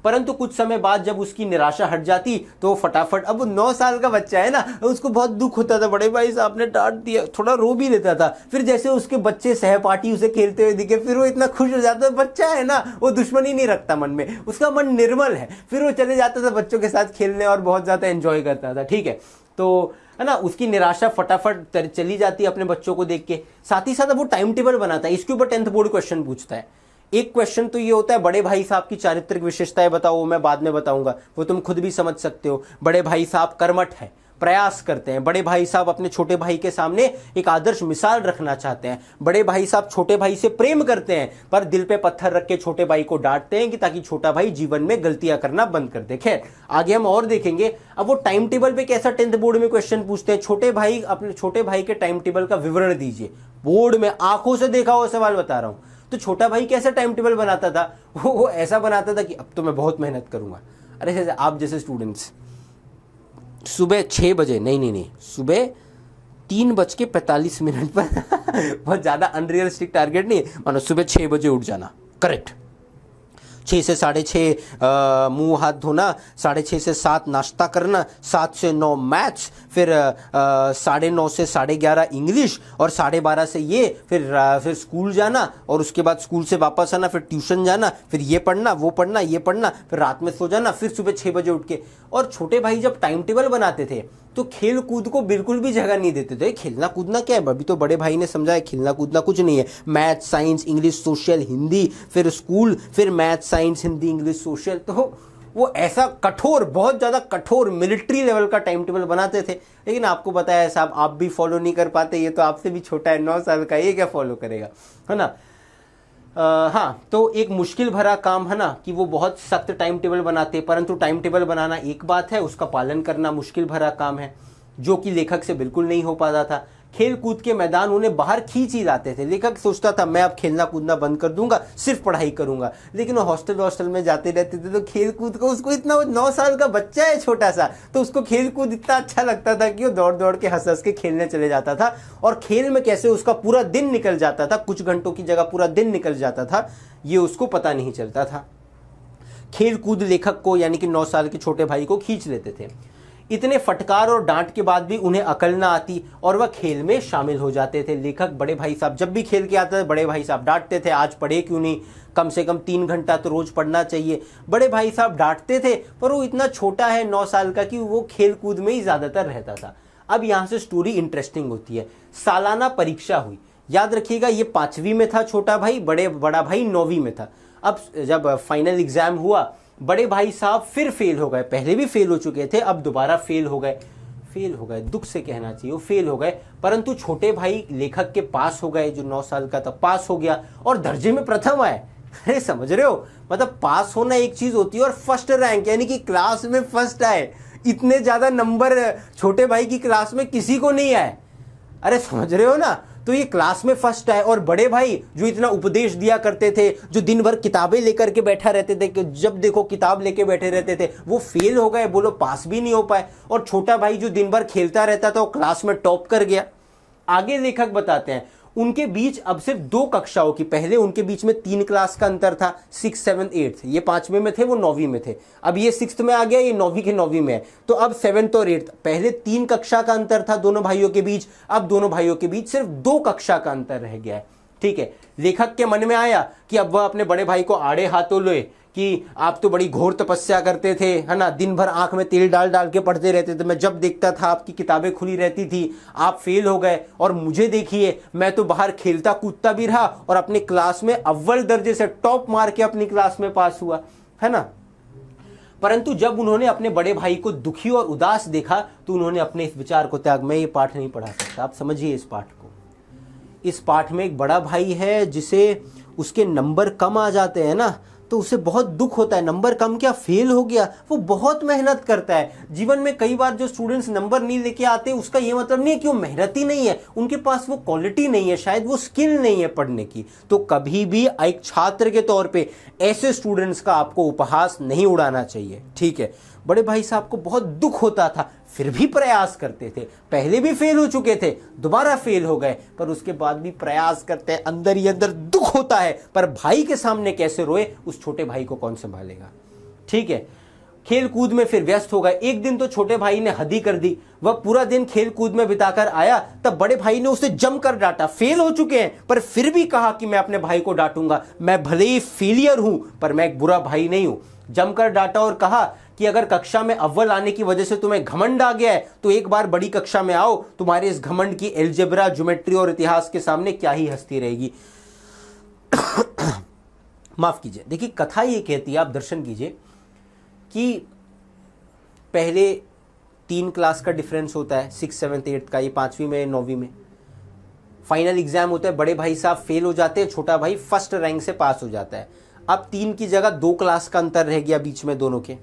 परंतु कुछ समय बाद जब उसकी निराशा हट जाती तो फटाफट अब वो नौ साल का बच्चा है ना उसको बहुत दुख होता था बड़े भाई साहब ने डांट दिया थोड़ा रो भी लेता था फिर जैसे उसके बच्चे सहपाठी उसे खेलते हुए दिखे फिर वो इतना खुश हो जाता था बच्चा है ना वो दुश्मनी नहीं रखता मन में उसका मन निर्मल है फिर वो चले जाता था बच्चों के साथ खेलने और बहुत ज़्यादा इन्जॉय करता था ठीक है तो है ना उसकी निराशा फटाफट चली जाती है अपने बच्चों को देख के साथ ही साथ वो टाइम टेबल बनाता है इसके ऊपर टेंथ बोर्ड क्वेश्चन पूछता है एक क्वेश्चन तो ये होता है बड़े भाई साहब की चारित्रिक विशेषताएं बताओ वो मैं बाद में बताऊंगा वो तुम खुद भी समझ सकते हो बड़े भाई साहब कर्मठ है प्रयास करते हैं बड़े भाई साहब अपने छोटे भाई के सामने एक आदर्श मिसाल रखना चाहते हैं बड़े भाई साहब छोटे भाई से प्रेम करते हैं पर दिल पे पत्थर रख के छोटे भाई को डांटते हैं कि ताकि छोटा भाई जीवन में गलतियां करना बंद कर दे खैर आगे हम और देखेंगे अब वो टाइम टेबल पे कैसा टेंथ बोर्ड में क्वेश्चन पूछते हैं छोटे भाई अपने छोटे भाई के टाइम टेबल का विवरण दीजिए बोर्ड में आंखों से देखा हुआ सवाल बता रहा हूं तो छोटा भाई कैसे टाइम टेबल बनाता था वो वो ऐसा बनाता था कि अब तो मैं बहुत मेहनत करूंगा अरे आप जैसे स्टूडेंट्स सुबह छः बजे नहीं नहीं नहीं सुबह तीन बज के पैंतालीस मिनट पर बहुत ज़्यादा अनरियलिस्टिक टारगेट नहीं है मानो सुबह छः बजे उठ जाना करेक्ट छः से साढ़े छः मुँह हाथ धोना साढ़े छः से सात नाश्ता करना सात से नौ मैथ्स फिर साढ़े नौ से साढ़े ग्यारह इंग्लिश और साढ़े बारह से ये फिर फिर स्कूल जाना और उसके बाद स्कूल से वापस आना फिर ट्यूशन जाना फिर ये पढ़ना वो पढ़ना ये पढ़ना फिर रात में सो जाना फिर सुबह छः बजे उठ के और छोटे भाई जब टाइम टेबल बनाते थे तो खेल कूद को बिल्कुल भी जगह नहीं देते थे तो खेलना कूदना क्या है अभी तो बड़े भाई ने समझाया खेलना कूदना कुछ नहीं है math science English social Hindi फिर स्कूल फिर math science Hindi English social तो वो ऐसा कठोर बहुत ज़्यादा कठोर मिलिट्री लेवल का टाइम टेबल बनाते थे लेकिन आपको बताया साहब आप भी फॉलो नहीं कर पाते ये तो आपसे भी छोटा है नौ साल का ये क्या फॉलो करेगा है ना आ, हाँ तो एक मुश्किल भरा काम है ना कि वो बहुत सख्त टाइम टेबल बनाते परंतु टाइम टेबल बनाना एक बात है उसका पालन करना मुश्किल भरा काम है जो कि लेखक से बिल्कुल नहीं हो पाता था खेल कूद के मैदान उन्हें बाहर खींच ही जाते थे लेखक सोचता था मैं अब खेलना कूदना बंद कर दूंगा सिर्फ पढ़ाई करूंगा लेकिन वो हॉस्टल हॉस्टल में जाते रहते थे तो खेल कूद का उसको इतना नौ साल का बच्चा है छोटा सा तो उसको खेल कूद इतना अच्छा लगता था कि वो दौड़ दौड़ के हंस हंस के खेलने चले जाता था और खेल में कैसे उसका पूरा दिन निकल जाता था कुछ घंटों की जगह पूरा दिन निकल जाता था ये उसको पता नहीं चलता था खेल कूद लेखक को यानी कि नौ साल के छोटे भाई को खींच लेते थे इतने फटकार और डांट के बाद भी उन्हें अकल ना आती और वह खेल में शामिल हो जाते थे लेखक बड़े भाई साहब जब भी खेल के आते थे बड़े भाई साहब डांटते थे आज पढ़े क्यों नहीं कम से कम तीन घंटा तो रोज पढ़ना चाहिए बड़े भाई साहब डांटते थे पर वो इतना छोटा है नौ साल का कि वो खेल कूद में ही ज़्यादातर रहता था अब यहाँ से स्टोरी इंटरेस्टिंग होती है सालाना परीक्षा हुई याद रखिएगा ये पाँचवीं में था छोटा भाई बड़े बड़ा भाई नौवीं में था अब जब फाइनल एग्ज़ाम हुआ बड़े भाई साहब फिर फेल हो गए पहले भी फेल हो चुके थे अब दोबारा फेल हो गए फेल हो गए दुख से कहना चाहिए वो फेल हो गए परंतु छोटे भाई लेखक के पास हो गए जो नौ साल का था पास हो गया और दर्जे में प्रथम आए अरे समझ रहे हो मतलब पास होना एक चीज होती है और फर्स्ट रैंक यानी कि क्लास में फर्स्ट आए इतने ज्यादा नंबर छोटे भाई की क्लास में किसी को नहीं आए अरे समझ रहे हो ना तो ये क्लास में फर्स्ट आए और बड़े भाई जो इतना उपदेश दिया करते थे जो दिन भर किताबें लेकर के बैठा रहते थे कि जब देखो किताब लेके बैठे रहते थे वो फेल हो गए बोलो पास भी नहीं हो पाए और छोटा भाई जो दिन भर खेलता रहता था वो क्लास में टॉप कर गया आगे लेखक बताते हैं उनके बीच अब सिर्फ दो कक्षाओं की पहले उनके बीच में तीन क्लास का अंतर था सिक्स सेवन एट्थ ये पांचवें में थे वो नौवीं में थे अब ये सिक्स में आ गया ये नौवीं के नौवीं में है तो अब सेवन्थ और एट्थ पहले तीन कक्षा का अंतर था दोनों भाइयों के बीच अब दोनों भाइयों के बीच सिर्फ दो कक्षा का अंतर रह गया है ठीक है लेखक के मन में आया कि अब वह अपने बड़े भाई को आड़े हाथों लोए कि आप तो बड़ी घोर तपस्या करते थे है ना दिन भर आंख में तेल डाल डाल के पढ़ते रहते थे मैं जब देखता था आपकी किताबें खुली रहती थी आप फेल हो गए और मुझे देखिए मैं तो बाहर खेलता कूदता भी रहा और अपने क्लास में अव्वल दर्जे से टॉप मार के अपनी क्लास में पास हुआ है ना परंतु जब उन्होंने अपने बड़े भाई को दुखी और उदास देखा तो उन्होंने अपने इस विचार को त्याग मैं ये पाठ नहीं पढ़ा सकता आप समझिए इस पाठ को इस पाठ में एक बड़ा भाई है जिसे उसके नंबर कम आ जाते हैं ना तो उसे बहुत दुख होता है नंबर कम क्या फेल हो गया वो बहुत मेहनत करता है जीवन में कई बार जो स्टूडेंट्स नंबर नहीं लेके आते उसका ये मतलब नहीं है कि वो मेहनत ही नहीं है उनके पास वो क्वालिटी नहीं है शायद वो स्किल नहीं है पढ़ने की तो कभी भी एक छात्र के तौर पे ऐसे स्टूडेंट्स का आपको उपहास नहीं उड़ाना चाहिए ठीक है बड़े भाई साहब को बहुत दुख होता था फिर भी प्रयास करते थे पहले भी फेल हो चुके थे दोबारा फेल हो गए पर उसके बाद भी प्रयास करते हैं अंदर ही अंदर दुख होता है पर भाई के सामने कैसे रोए उस छोटे भाई को कौन संभालेगा ठीक है खेल कूद में फिर व्यस्त हो गए एक दिन तो छोटे भाई ने हदी कर दी वह पूरा दिन खेल कूद में बिताकर आया तब बड़े भाई ने उसे जमकर डांटा फेल हो चुके हैं पर फिर भी कहा कि मैं अपने भाई को डांटूंगा मैं भले ही फेलियर हूं पर मैं एक बुरा भाई नहीं हूं जमकर डांटा और कहा कि अगर कक्षा में अव्वल आने की वजह से तुम्हें घमंड आ गया है तो एक बार बड़ी कक्षा में आओ तुम्हारे इस घमंड की एल्जेब्रा ज्योमेट्री और इतिहास के सामने क्या ही हस्ती रहेगी माफ कीजिए देखिए कथा ये कहती है आप दर्शन कीजिए कि पहले तीन क्लास का डिफरेंस होता है सिक्स सेवन्थ एट्थ का ये पांचवी में नौवीं में फाइनल एग्जाम होता है बड़े भाई साहब फेल हो जाते हैं छोटा भाई फर्स्ट रैंक से पास हो जाता है अब तीन की जगह दो क्लास का अंतर रह गया बीच में दोनों के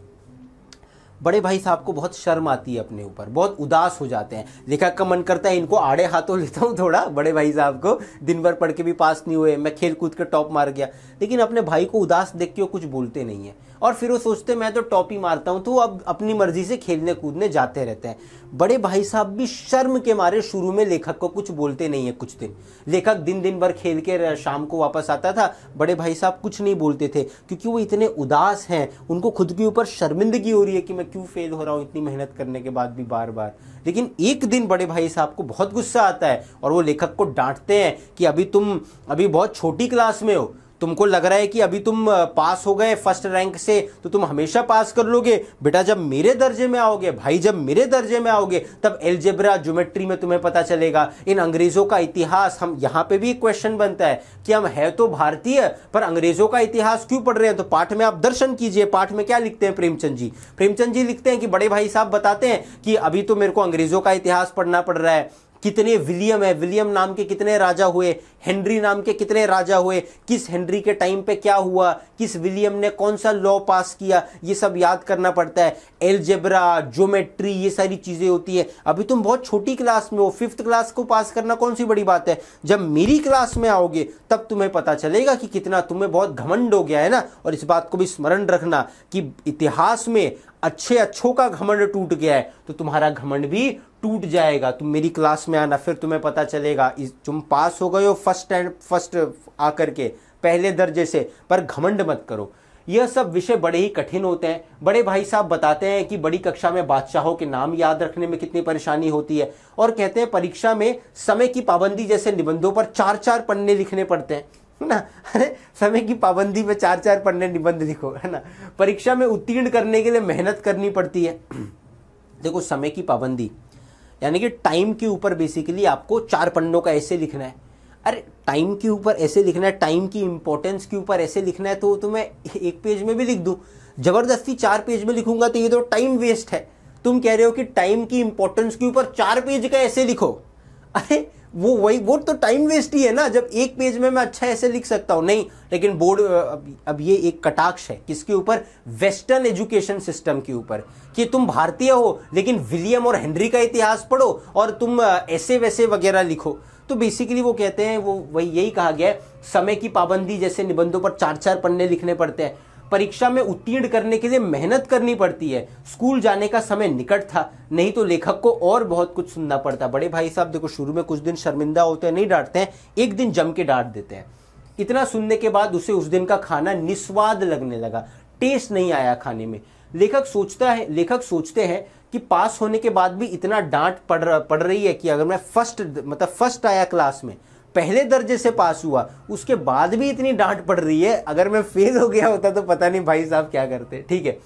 बड़े भाई साहब को बहुत शर्म आती है अपने ऊपर बहुत उदास हो जाते हैं लेखक का मन करता है इनको आड़े हाथों लेता हूँ थोड़ा बड़े भाई साहब को दिन भर पढ़ के भी पास नहीं हुए मैं खेल कूद के टॉप मार गया लेकिन अपने भाई को उदास देख के वो कुछ बोलते नहीं है और फिर वो सोचते मैं तो टॉपी मारता हूँ तो वो अब अपनी मर्जी से खेलने कूदने जाते रहते हैं बड़े भाई साहब भी शर्म के मारे शुरू में लेखक को कुछ बोलते नहीं है कुछ दिन लेखक दिन दिन भर खेल के शाम को वापस आता था बड़े भाई साहब कुछ नहीं बोलते थे क्योंकि वो इतने उदास हैं उनको खुद के ऊपर शर्मिंदगी हो रही है कि मैं क्यों फेल हो रहा हूँ इतनी मेहनत करने के बाद भी बार बार लेकिन एक दिन बड़े भाई साहब को बहुत गुस्सा आता है और वो लेखक को डांटते हैं कि अभी तुम अभी बहुत छोटी क्लास में हो तुमको लग रहा है कि अभी तुम पास हो गए फर्स्ट रैंक से तो तुम हमेशा पास कर लोगे बेटा जब मेरे दर्जे में आओगे भाई जब मेरे दर्जे में आओगे तब एल्जेब्रा ज्योमेट्री में तुम्हें पता चलेगा इन अंग्रेजों का इतिहास हम यहाँ पे भी क्वेश्चन बनता है कि हम है तो भारतीय पर अंग्रेजों का इतिहास क्यों पढ़ रहे हैं तो पाठ में आप दर्शन कीजिए पाठ में क्या लिखते हैं प्रेमचंद जी प्रेमचंद जी लिखते हैं कि बड़े भाई साहब बताते हैं कि अभी तो मेरे को अंग्रेजों का इतिहास पढ़ना पड़ रहा है कितने विलियम है विलियम नाम के कितने राजा हुए हेनरी नाम के कितने राजा हुए किस हेनरी के टाइम पे क्या हुआ किस विलियम ने कौन सा लॉ पास किया ये सब याद करना पड़ता है एलजेब्रा ज्योमेट्री ये सारी चीज़ें होती है अभी तुम बहुत छोटी क्लास में हो फिफ्थ क्लास को पास करना कौन सी बड़ी बात है जब मेरी क्लास में आओगे तब तुम्हें पता चलेगा कि कितना तुम्हें बहुत घमंड हो गया है ना और इस बात को भी स्मरण रखना कि इतिहास में अच्छे अच्छों का घमंड टूट गया है तो तुम्हारा घमंड भी टूट जाएगा तुम मेरी क्लास में आना फिर तुम्हें पता चलेगा तुम पास हो गए हो फर्स्ट एंड फर्स्ट आकर के पहले दर्जे से पर घमंड मत करो यह सब विषय बड़े ही कठिन होते हैं बड़े भाई साहब बताते हैं कि बड़ी कक्षा में बादशाहों के नाम याद रखने में कितनी परेशानी होती है और कहते हैं परीक्षा में समय की पाबंदी जैसे निबंधों पर चार चार पन्ने लिखने पड़ते हैं है ना अरे समय की पाबंदी पे चार चार पन्ने निबंध लिखो है ना परीक्षा में उत्तीर्ण करने के लिए मेहनत करनी पड़ती है देखो समय की पाबंदी यानी कि टाइम के ऊपर बेसिकली आपको चार पन्नों का ऐसे लिखना है अरे टाइम के ऊपर ऐसे लिखना है टाइम की इंपॉर्टेंस के ऊपर ऐसे लिखना है तो तो मैं एक पेज में भी लिख दूँ ज़बरदस्ती चार पेज में लिखूंगा तो ये तो टाइम वेस्ट है तुम कह रहे हो कि टाइम की इंपॉर्टेंस के ऊपर चार पेज का ऐसे लिखो अरे वो वही वो तो टाइम वेस्ट ही है ना जब एक पेज में मैं अच्छा ऐसे लिख सकता हूं नहीं लेकिन बोर्ड अब, अब ये एक कटाक्ष है किसके ऊपर वेस्टर्न एजुकेशन सिस्टम के ऊपर कि तुम भारतीय हो लेकिन विलियम और हेनरी का इतिहास पढ़ो और तुम ऐसे वैसे वगैरह लिखो तो बेसिकली वो कहते हैं वो वही यही कहा गया है समय की पाबंदी जैसे निबंधों पर चार चार पन्ने लिखने पड़ते हैं परीक्षा में उत्तीर्ण करने के लिए मेहनत करनी पड़ती है स्कूल जाने का समय निकट था नहीं तो लेखक को और बहुत कुछ सुनना पड़ता बड़े भाई साहब देखो शुरू में कुछ दिन शर्मिंदा होते हैं नहीं डांटते हैं एक दिन जम के डांट देते हैं इतना सुनने के बाद उसे उस दिन का खाना निस्वाद लगने लगा टेस्ट नहीं आया खाने में लेखक सोचता है लेखक सोचते हैं कि पास होने के बाद भी इतना डांट पड़ पड़ रही है कि अगर मैं फर्स्ट मतलब फर्स्ट आया क्लास में पहले दर्जे से पास हुआ उसके बाद भी इतनी डांट पड़ रही है अगर मैं फेल हो गया होता तो पता नहीं भाई साहब क्या करते ठीक है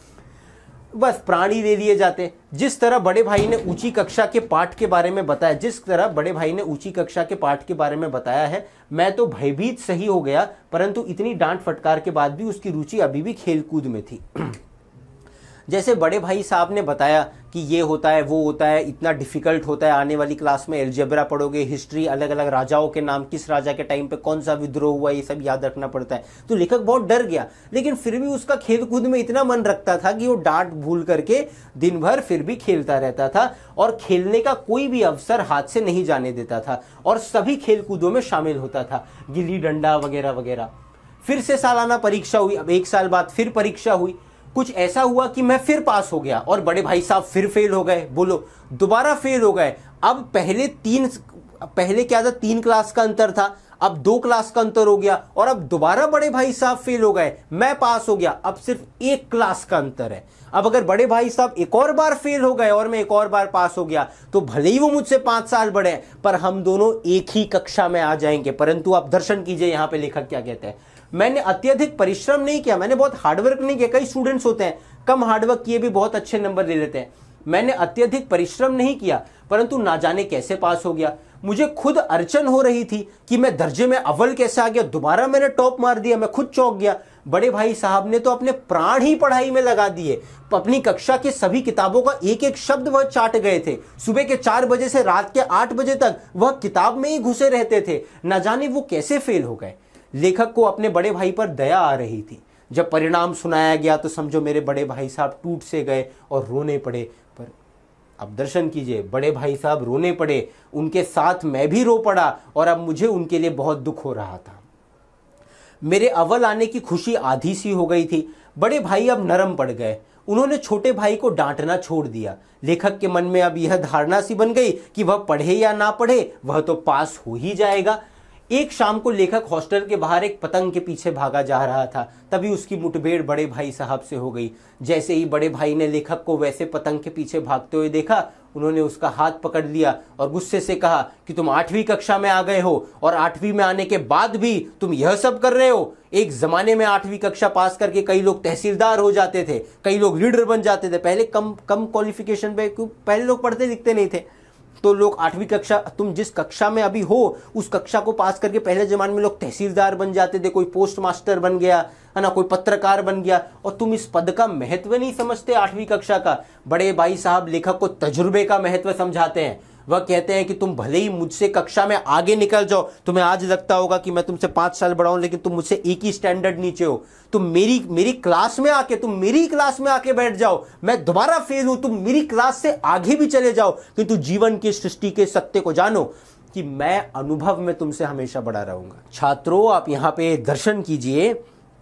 बस प्राणी दे दिए जाते जिस तरह बड़े भाई ने ऊंची कक्षा के पाठ के बारे में बताया जिस तरह बड़े भाई ने ऊंची कक्षा के पाठ के बारे में बताया है मैं तो भयभीत सही हो गया परंतु इतनी डांट फटकार के बाद भी उसकी रुचि अभी भी खेलकूद में थी जैसे बड़े भाई साहब ने बताया कि ये होता है वो होता है इतना डिफ़िकल्ट होता है आने वाली क्लास में एल्जेब्रा पढ़ोगे हिस्ट्री अलग अलग राजाओं के नाम किस राजा के टाइम पे कौन सा विद्रोह हुआ ये सब याद रखना पड़ता है तो लेखक बहुत डर गया लेकिन फिर भी उसका खेल कूद में इतना मन रखता था कि वो डांट भूल करके दिन भर फिर भी खेलता रहता था और खेलने का कोई भी अवसर हाथ से नहीं जाने देता था और सभी खेल कूदों में शामिल होता था गिल्ली डंडा वगैरह वगैरह फिर से सालाना परीक्षा हुई अब एक साल बाद फिर परीक्षा हुई कुछ ऐसा हुआ कि मैं फिर पास हो गया और बड़े भाई साहब फिर फेल हो गए बोलो दोबारा फेल हो गए अब पहले तीन पहले क्या था तीन क्लास का अंतर था अब दो क्लास का अंतर हो गया और अब दोबारा बड़े भाई साहब फेल हो गए मैं पास हो गया अब सिर्फ एक क्लास का अंतर है अब अगर बड़े भाई साहब एक और बार फेल हो गए और मैं एक और बार पास हो गया तो भले ही वो मुझसे पांच साल बड़े हैं पर हम दोनों एक ही कक्षा में आ जाएंगे परंतु आप दर्शन कीजिए यहां पे लेखक क्या कहते हैं मैंने अत्यधिक परिश्रम नहीं किया मैंने बहुत हार्डवर्क नहीं किया कई स्टूडेंट्स होते हैं कम हार्डवर्क किए भी बहुत अच्छे नंबर ले लेते हैं मैंने अत्यधिक परिश्रम नहीं किया परंतु ना जाने कैसे पास हो गया मुझे खुद अर्चन हो रही थी कि मैं दर्जे में अव्वल कैसे आ गया दोबारा मैंने टॉप मार दिया मैं खुद चौंक गया बड़े भाई साहब ने तो अपने प्राण ही पढ़ाई में लगा दिए अपनी कक्षा के सभी किताबों का एक एक शब्द वह चाट गए थे सुबह के चार बजे से रात के आठ बजे तक वह किताब में ही घुसे रहते थे ना जाने वो कैसे फेल हो गए लेखक को अपने बड़े भाई पर दया आ रही थी जब परिणाम सुनाया गया तो समझो मेरे बड़े भाई साहब टूट से गए और रोने पड़े पर अब दर्शन कीजिए बड़े भाई साहब रोने पड़े उनके साथ मैं भी रो पड़ा और अब मुझे उनके लिए बहुत दुख हो रहा था मेरे अव्वल आने की खुशी आधी सी हो गई थी बड़े भाई अब नरम पड़ गए उन्होंने छोटे भाई को डांटना छोड़ दिया लेखक के मन में अब यह धारणा सी बन गई कि वह पढ़े या ना पढ़े वह तो पास हो ही जाएगा एक शाम को लेखक हॉस्टल के बाहर एक पतंग के पीछे भागा जा रहा था तभी उसकी मुठभेड़ बड़े भाई साहब से हो गई जैसे ही बड़े भाई ने लेखक को वैसे पतंग के पीछे भागते हुए देखा उन्होंने उसका हाथ पकड़ लिया और गुस्से से कहा कि तुम आठवीं कक्षा में आ गए हो और आठवीं में आने के बाद भी तुम यह सब कर रहे हो एक जमाने में आठवीं कक्षा पास करके कई लोग तहसीलदार हो जाते थे कई लोग लीडर बन जाते थे पहले कम कम क्वालिफिकेशन पे क्यों पहले लोग पढ़ते लिखते नहीं थे तो लोग आठवीं कक्षा तुम जिस कक्षा में अभी हो उस कक्षा को पास करके पहले जमाने में लोग तहसीलदार बन जाते थे कोई पोस्ट मास्टर बन गया है ना कोई पत्रकार बन गया और तुम इस पद का महत्व नहीं समझते आठवीं कक्षा का बड़े भाई साहब लेखक को तजुर्बे का महत्व समझाते हैं वह कहते हैं कि तुम भले ही मुझसे कक्षा में आगे निकल जाओ तुम्हें आज लगता होगा कि मैं तुमसे पांच साल बढ़ाऊं लेकिन तुम मुझसे एक ही स्टैंडर्ड नीचे हो तुम मेरी मेरी क्लास में आके तुम मेरी क्लास में आके बैठ जाओ मैं दोबारा फेल हूं तुम मेरी क्लास से आगे भी चले जाओ किंतु जीवन की सृष्टि के सत्य को जानो कि मैं अनुभव में तुमसे हमेशा बड़ा रहूंगा छात्रों आप यहाँ पे दर्शन कीजिए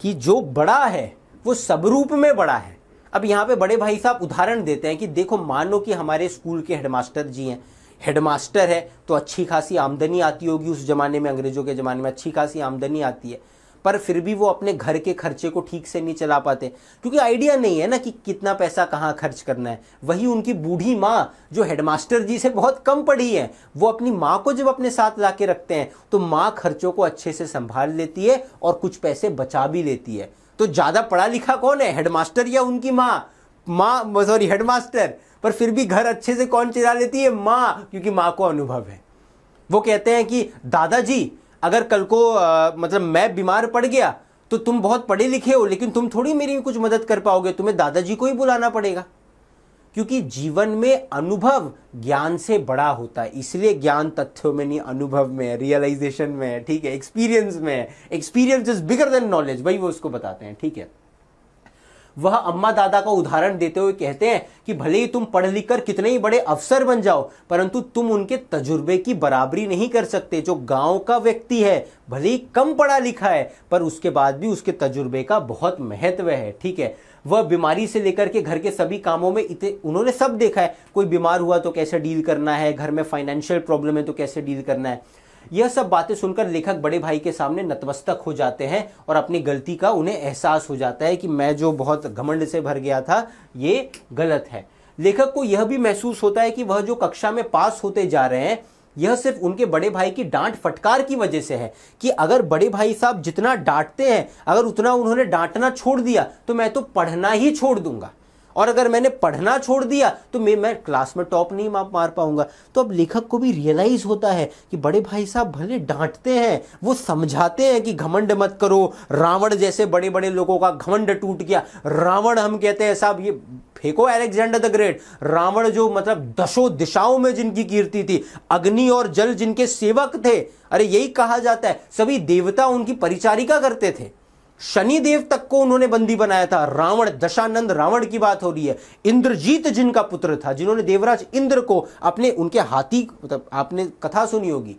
कि जो बड़ा है वो सब रूप में बड़ा है अब यहाँ पे बड़े भाई साहब उदाहरण देते हैं कि देखो मान लो कि हमारे स्कूल के हेडमास्टर जी हैं हेडमास्टर है तो अच्छी खासी आमदनी आती होगी उस ज़माने में अंग्रेज़ों के ज़माने में अच्छी खासी आमदनी आती है पर फिर भी वो अपने घर के खर्चे को ठीक से नहीं चला पाते क्योंकि आइडिया नहीं है ना कि कितना पैसा कहाँ खर्च करना है वही उनकी बूढ़ी माँ जो हेडमास्टर जी से बहुत कम पढ़ी है वो अपनी माँ को जब अपने साथ ला के रखते हैं तो माँ खर्चों को अच्छे से संभाल लेती है और कुछ पैसे बचा भी लेती है तो ज़्यादा पढ़ा लिखा कौन है हेडमास्टर या उनकी माँ माँ सॉरी हेडमास्टर पर फिर भी घर अच्छे से कौन चला लेती है माँ क्योंकि माँ को अनुभव है वो कहते हैं कि दादाजी अगर कल को आ, मतलब मैं बीमार पड़ गया तो तुम बहुत पढ़े लिखे हो लेकिन तुम थोड़ी मेरी कुछ मदद कर पाओगे तुम्हें दादाजी को ही बुलाना पड़ेगा क्योंकि जीवन में अनुभव ज्ञान से बड़ा होता है इसलिए ज्ञान तथ्यों में नहीं अनुभव में रियलाइजेशन में ठीक है एक्सपीरियंस में experience is bigger than knowledge भाई वो उसको बताते हैं ठीक है वह अम्मा दादा का उदाहरण देते हुए कहते हैं कि भले ही तुम पढ़ लिख कर कितने ही बड़े अफसर बन जाओ परंतु तुम उनके तजुर्बे की बराबरी नहीं कर सकते जो गांव का व्यक्ति है भले ही कम पढ़ा लिखा है पर उसके बाद भी उसके तजुर्बे का बहुत महत्व है ठीक है वह बीमारी से लेकर के घर के सभी कामों में इतने उन्होंने सब देखा है कोई बीमार हुआ तो कैसे डील करना है घर में फाइनेंशियल प्रॉब्लम है तो कैसे डील करना है यह सब बातें सुनकर लेखक बड़े भाई के सामने नतमस्तक हो जाते हैं और अपनी गलती का उन्हें एहसास हो जाता है कि मैं जो बहुत घमंड से भर गया था ये गलत है लेखक को यह भी महसूस होता है कि वह जो कक्षा में पास होते जा रहे हैं यह सिर्फ उनके बड़े भाई की डांट फटकार की वजह से है कि अगर बड़े भाई साहब जितना डांटते हैं अगर उतना उन्होंने डांटना छोड़ दिया तो मैं तो पढ़ना ही छोड़ दूंगा और अगर मैंने पढ़ना छोड़ दिया तो मैं मैं क्लास में टॉप नहीं मार पाऊंगा तो अब लेखक को भी रियलाइज़ होता है कि बड़े भाई साहब भले डांटते हैं वो समझाते हैं कि घमंड मत करो रावण जैसे बड़े बड़े लोगों का घमंड टूट गया रावण हम कहते हैं साहब ये फेंको एलेक्जेंडर द ग्रेट रावण जो मतलब दशों दिशाओं में जिनकी कीर्ति थी अग्नि और जल जिनके सेवक थे अरे यही कहा जाता है सभी देवता उनकी परिचारिका करते थे शनिदेव तक को उन्होंने बंदी बनाया था रावण दशानंद रावण की बात हो रही है इंद्रजीत जिनका पुत्र था जिन्होंने देवराज इंद्र को अपने उनके हाथी मतलब आपने कथा सुनी होगी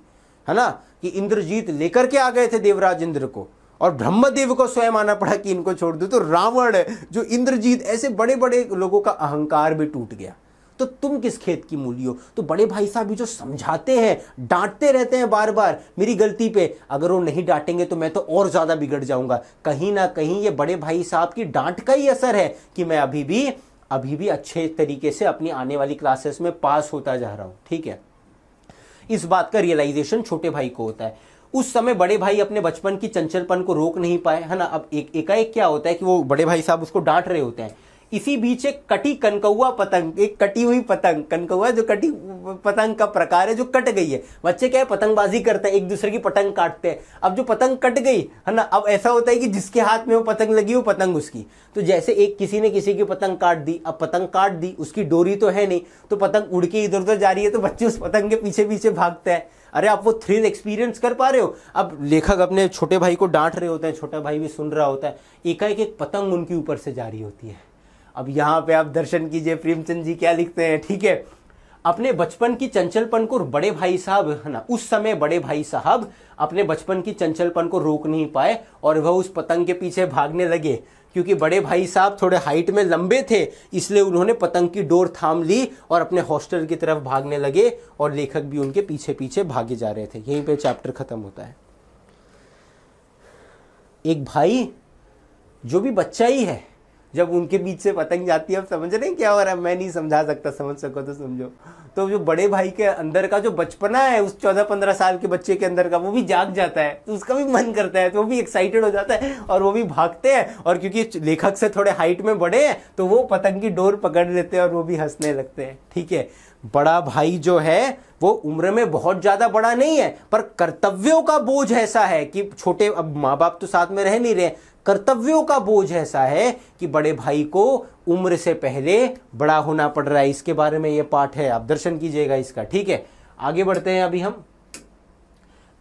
है ना कि इंद्रजीत लेकर के आ गए थे देवराज इंद्र को और ब्रह्मदेव को स्वयं आना पड़ा कि इनको छोड़ दो तो रावण जो इंद्रजीत ऐसे बड़े बड़े लोगों का अहंकार भी टूट गया तो तुम किस खेत की मूली हो तो बड़े भाई साहब जो समझाते हैं डांटते रहते हैं बार बार मेरी गलती पे अगर वो नहीं डांटेंगे तो मैं तो और ज़्यादा बिगड़ जाऊंगा कहीं ना कहीं ये बड़े भाई साहब की डांट का ही असर है कि मैं अभी भी अभी भी अच्छे तरीके से अपनी आने वाली क्लासेस में पास होता जा रहा हूं ठीक है इस बात का रियलाइजेशन छोटे भाई को होता है उस समय बड़े भाई अपने बचपन की चंचलपन को रोक नहीं पाए है ना अब एक एकाएक क्या होता है कि वो बड़े भाई साहब उसको डांट रहे होते हैं इसी बीच एक कटी कनकौआ पतंग एक कटी हुई पतंग कनकौआ जो कटी पतंग का प्रकार है जो कट गई है बच्चे क्या है पतंगबाजी करते हैं एक दूसरे की पतंग काटते हैं अब जो पतंग कट गई है ना अब ऐसा होता है कि जिसके हाथ में वो पतंग लगी वो पतंग उसकी तो जैसे एक किसी ने किसी की पतंग काट दी अब पतंग काट दी उसकी डोरी तो है नहीं तो पतंग उड़ के इधर उधर जा रही है तो बच्चे उस पतंग के पीछे पीछे भागते हैं अरे आप वो थ्रिल एक्सपीरियंस कर पा रहे हो अब लेखक अपने छोटे भाई को डांट रहे होते हैं छोटा भाई भी सुन रहा होता है एकाएक एक पतंग उनके ऊपर से जारी होती है अब यहाँ पे आप दर्शन कीजिए प्रेमचंद जी क्या लिखते हैं ठीक है अपने बचपन की चंचलपन को बड़े भाई साहब है ना उस समय बड़े भाई साहब अपने बचपन की चंचलपन को रोक नहीं पाए और वह उस पतंग के पीछे भागने लगे क्योंकि बड़े भाई साहब थोड़े हाइट में लंबे थे इसलिए उन्होंने पतंग की डोर थाम ली और अपने हॉस्टल की तरफ भागने लगे और लेखक भी उनके पीछे पीछे भागे जा रहे थे यहीं पे चैप्टर खत्म होता है एक भाई जो भी बच्चा ही है जब उनके बीच से पतंग जाती है अब समझ रहे हैं क्या हो रहा है मैं नहीं समझा सकता समझ सको तो समझो तो जो बड़े भाई के अंदर का जो बचपना है उस चौदह पंद्रह साल के बच्चे के अंदर का वो भी जाग जाता है तो उसका भी मन करता है तो वो भी एक्साइटेड हो जाता है और वो भी भागते हैं और क्योंकि लेखक से थोड़े हाइट में बड़े हैं तो वो पतंग की डोर पकड़ लेते हैं और वो भी हंसने लगते हैं ठीक है बड़ा भाई जो है वो उम्र में बहुत ज़्यादा बड़ा नहीं है पर कर्तव्यों का बोझ ऐसा है कि छोटे अब माँ बाप तो साथ में रह नहीं रहे कर्तव्यों का बोझ ऐसा है कि बड़े भाई को उम्र से पहले बड़ा होना पड़ रहा है इसके बारे में यह पाठ है आप दर्शन कीजिएगा इसका ठीक है आगे बढ़ते हैं अभी हम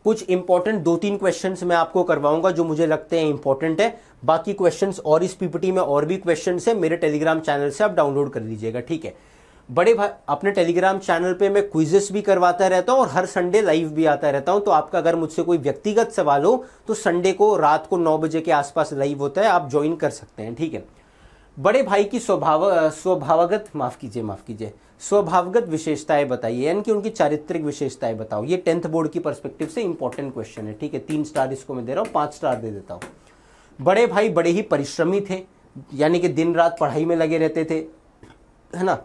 कुछ इंपॉर्टेंट दो तीन क्वेश्चंस मैं आपको करवाऊंगा जो मुझे लगते हैं इंपॉर्टेंट है बाकी क्वेश्चंस और इस पीपीटी में और भी क्वेश्चंस है मेरे टेलीग्राम चैनल से आप डाउनलोड कर लीजिएगा ठीक है बड़े भाई अपने टेलीग्राम चैनल पे मैं क्विजेस भी करवाता रहता हूँ और हर संडे लाइव भी आता रहता हूँ तो आपका अगर मुझसे कोई व्यक्तिगत सवाल हो तो संडे को रात को नौ बजे के आसपास लाइव होता है आप ज्वाइन कर सकते हैं ठीक है बड़े भाई की स्वभाव स्वभावगत माफ़ कीजिए माफ़ कीजिए स्वभावगत विशेषताएं बताइए यानी कि उनकी चारित्रिक विशेषताएं बताओ ये टेंथ बोर्ड की परस्पेक्टिव से इंपॉर्टेंट क्वेश्चन है ठीक है तीन स्टार इसको मैं दे रहा हूँ पांच स्टार दे देता हूँ बड़े भाई बड़े ही परिश्रमी थे यानी कि दिन रात पढ़ाई में लगे रहते थे है ना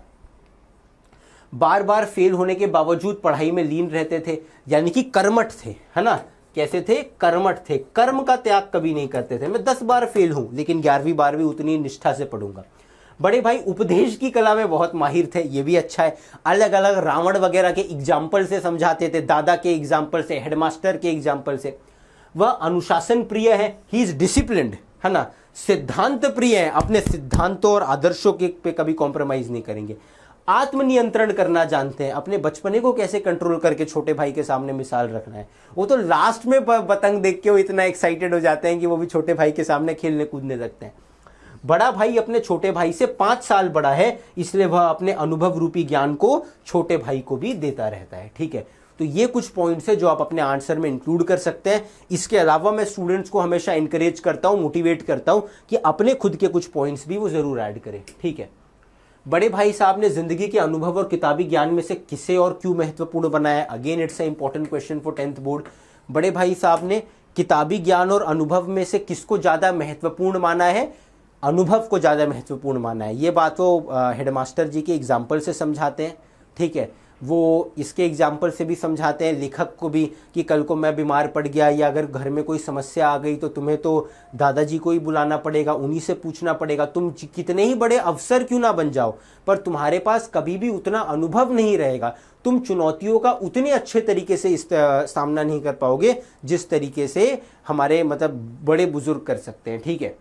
बार बार फेल होने के बावजूद पढ़ाई में लीन रहते थे यानी कि कर्मठ थे है ना कैसे थे कर्मठ थे कर्म का त्याग कभी नहीं करते थे मैं दस बार फेल हूं लेकिन ग्यारहवीं बारहवीं उतनी निष्ठा से पढ़ूंगा बड़े भाई उपदेश की कला में बहुत माहिर थे ये भी अच्छा है अलग अलग रावण वगैरह के एग्जाम्पल से समझाते थे दादा के एग्जाम्पल से हेडमास्टर के एग्जाम्पल से वह अनुशासन प्रिय है ही इज डिसिप्लिन है ना सिद्धांत प्रिय है अपने सिद्धांतों और आदर्शों के पे कभी कॉम्प्रोमाइज नहीं करेंगे आत्मनियंत्रण करना जानते हैं अपने बचपने को कैसे कंट्रोल करके छोटे भाई के सामने मिसाल रखना है वो तो लास्ट में पतंग देख के वो इतना एक्साइटेड हो जाते हैं कि वो भी छोटे भाई के सामने खेलने कूदने लगते हैं बड़ा भाई अपने छोटे भाई से पांच साल बड़ा है इसलिए वह अपने अनुभव रूपी ज्ञान को छोटे भाई को भी देता रहता है ठीक है तो ये कुछ पॉइंट्स है जो आप अपने आंसर में इंक्लूड कर सकते हैं इसके अलावा मैं स्टूडेंट्स को हमेशा इंकरेज करता हूँ मोटिवेट करता हूँ कि अपने खुद के कुछ पॉइंट्स भी वो जरूर ऐड करें ठीक है बड़े भाई साहब ने जिंदगी के अनुभव और किताबी ज्ञान में से किसे और क्यों महत्वपूर्ण बनाया again it's a important question for tenth board Bade Bhai साहब ने किताबी ज्ञान और अनुभव में से किसको ज़्यादा महत्वपूर्ण माना है अनुभव को ज़्यादा महत्वपूर्ण माना है ये बात वो हेडमास्टर जी के एग्जाम्पल से समझाते हैं ठीक है वो इसके एग्जाम्पल से भी समझाते हैं लेखक को भी कि कल को मैं बीमार पड़ गया या अगर घर में कोई समस्या आ गई तो तुम्हें तो दादाजी को ही बुलाना पड़ेगा उन्हीं से पूछना पड़ेगा तुम कितने ही बड़े अफसर क्यों ना बन जाओ पर तुम्हारे पास कभी भी उतना अनुभव नहीं रहेगा तुम चुनौतियों का उतने अच्छे तरीके से इस सामना नहीं कर पाओगे जिस तरीके से हमारे मतलब बड़े बुजुर्ग कर सकते हैं ठीक है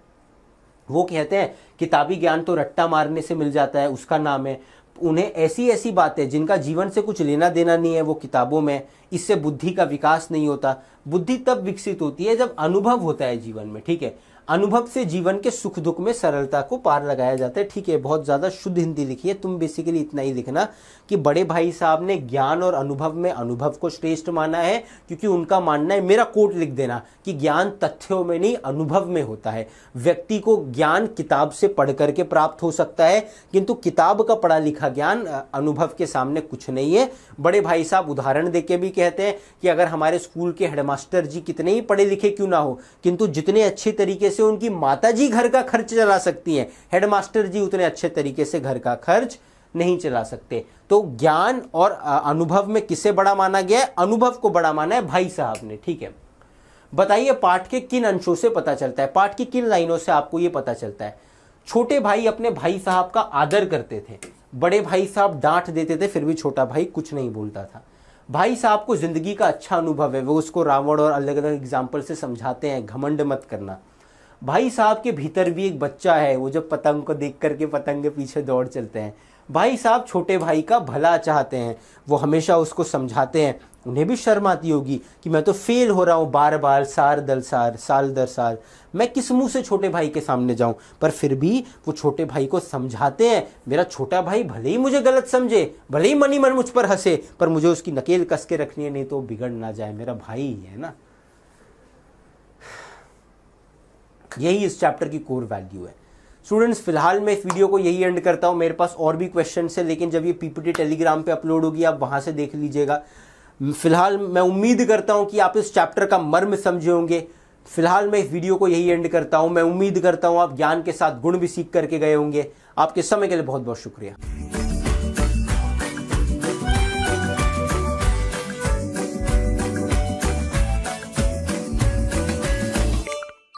वो कहते हैं किताबी ज्ञान तो रट्टा मारने से मिल जाता है उसका नाम है उन्हें ऐसी ऐसी बातें जिनका जीवन से कुछ लेना देना नहीं है वो किताबों में इससे बुद्धि का विकास नहीं होता बुद्धि तब विकसित होती है जब अनुभव होता है जीवन में ठीक है अनुभव से जीवन के सुख दुख में सरलता को पार लगाया जाता है ठीक है बहुत ज़्यादा शुद्ध हिंदी लिखी है तुम बेसिकली इतना ही लिखना कि बड़े भाई साहब ने ज्ञान और अनुभव में अनुभव को श्रेष्ठ माना है क्योंकि उनका मानना है मेरा कोट लिख देना कि ज्ञान तथ्यों में नहीं अनुभव में होता है व्यक्ति को ज्ञान किताब से पढ़ करके प्राप्त हो सकता है किंतु किताब का पढ़ा लिखा ज्ञान अनुभव के सामने कुछ नहीं है बड़े भाई साहब उदाहरण देके भी कहते हैं कि अगर हमारे स्कूल के हेडमास्टर जी कितने ही पढ़े लिखे क्यों ना हो किंतु जितने अच्छे तरीके से से उनकी माता जी घर का खर्च चला सकती हैं हेडमास्टर जी उतने अच्छे तरीके से घर का खर्च नहीं चला सकते तो ज्ञान और अनुभव में किसे बड़ा माना गया है अनुभव को बड़ा माना है भाई साहब ने ठीक है बताइए पाठ के किन अंशों से पता चलता है पाठ की किन लाइनों से आपको यह पता चलता है छोटे भाई अपने भाई साहब का आदर करते थे बड़े भाई साहब डांट देते थे फिर भी छोटा भाई कुछ नहीं बोलता था भाई साहब को जिंदगी का अच्छा अनुभव है वो उसको रावण और अलग अलग एग्जाम्पल से समझाते हैं घमंड मत करना भाई साहब के भीतर भी एक बच्चा है वो जब पतंग को देख करके पतंग के पीछे दौड़ चलते हैं भाई साहब छोटे भाई का भला चाहते हैं वो हमेशा उसको समझाते हैं उन्हें भी शर्म आती होगी कि मैं तो फेल हो रहा हूँ बार बार सार दल सार साल दर साल मैं किस मुंह से छोटे भाई के सामने जाऊँ पर फिर भी वो छोटे भाई को समझाते हैं मेरा छोटा भाई भले ही मुझे गलत समझे भले ही मनी मन मुझ पर हंसे पर मुझे उसकी नकेल कस के रखनी है नहीं तो बिगड़ ना जाए मेरा भाई ही है ना यही इस चैप्टर की कोर वैल्यू है स्टूडेंट्स फिलहाल मैं इस वीडियो को यही एंड करता हूँ मेरे पास और भी क्वेश्चन है लेकिन जब ये पीपीटी टेलीग्राम पे अपलोड होगी आप वहां से देख लीजिएगा फिलहाल मैं उम्मीद करता हूँ कि आप इस चैप्टर का मर्म समझे होंगे फिलहाल मैं इस वीडियो को यही एंड करता हूँ मैं उम्मीद करता हूँ आप ज्ञान के साथ गुण भी सीख करके गए होंगे आपके समय के लिए बहुत बहुत शुक्रिया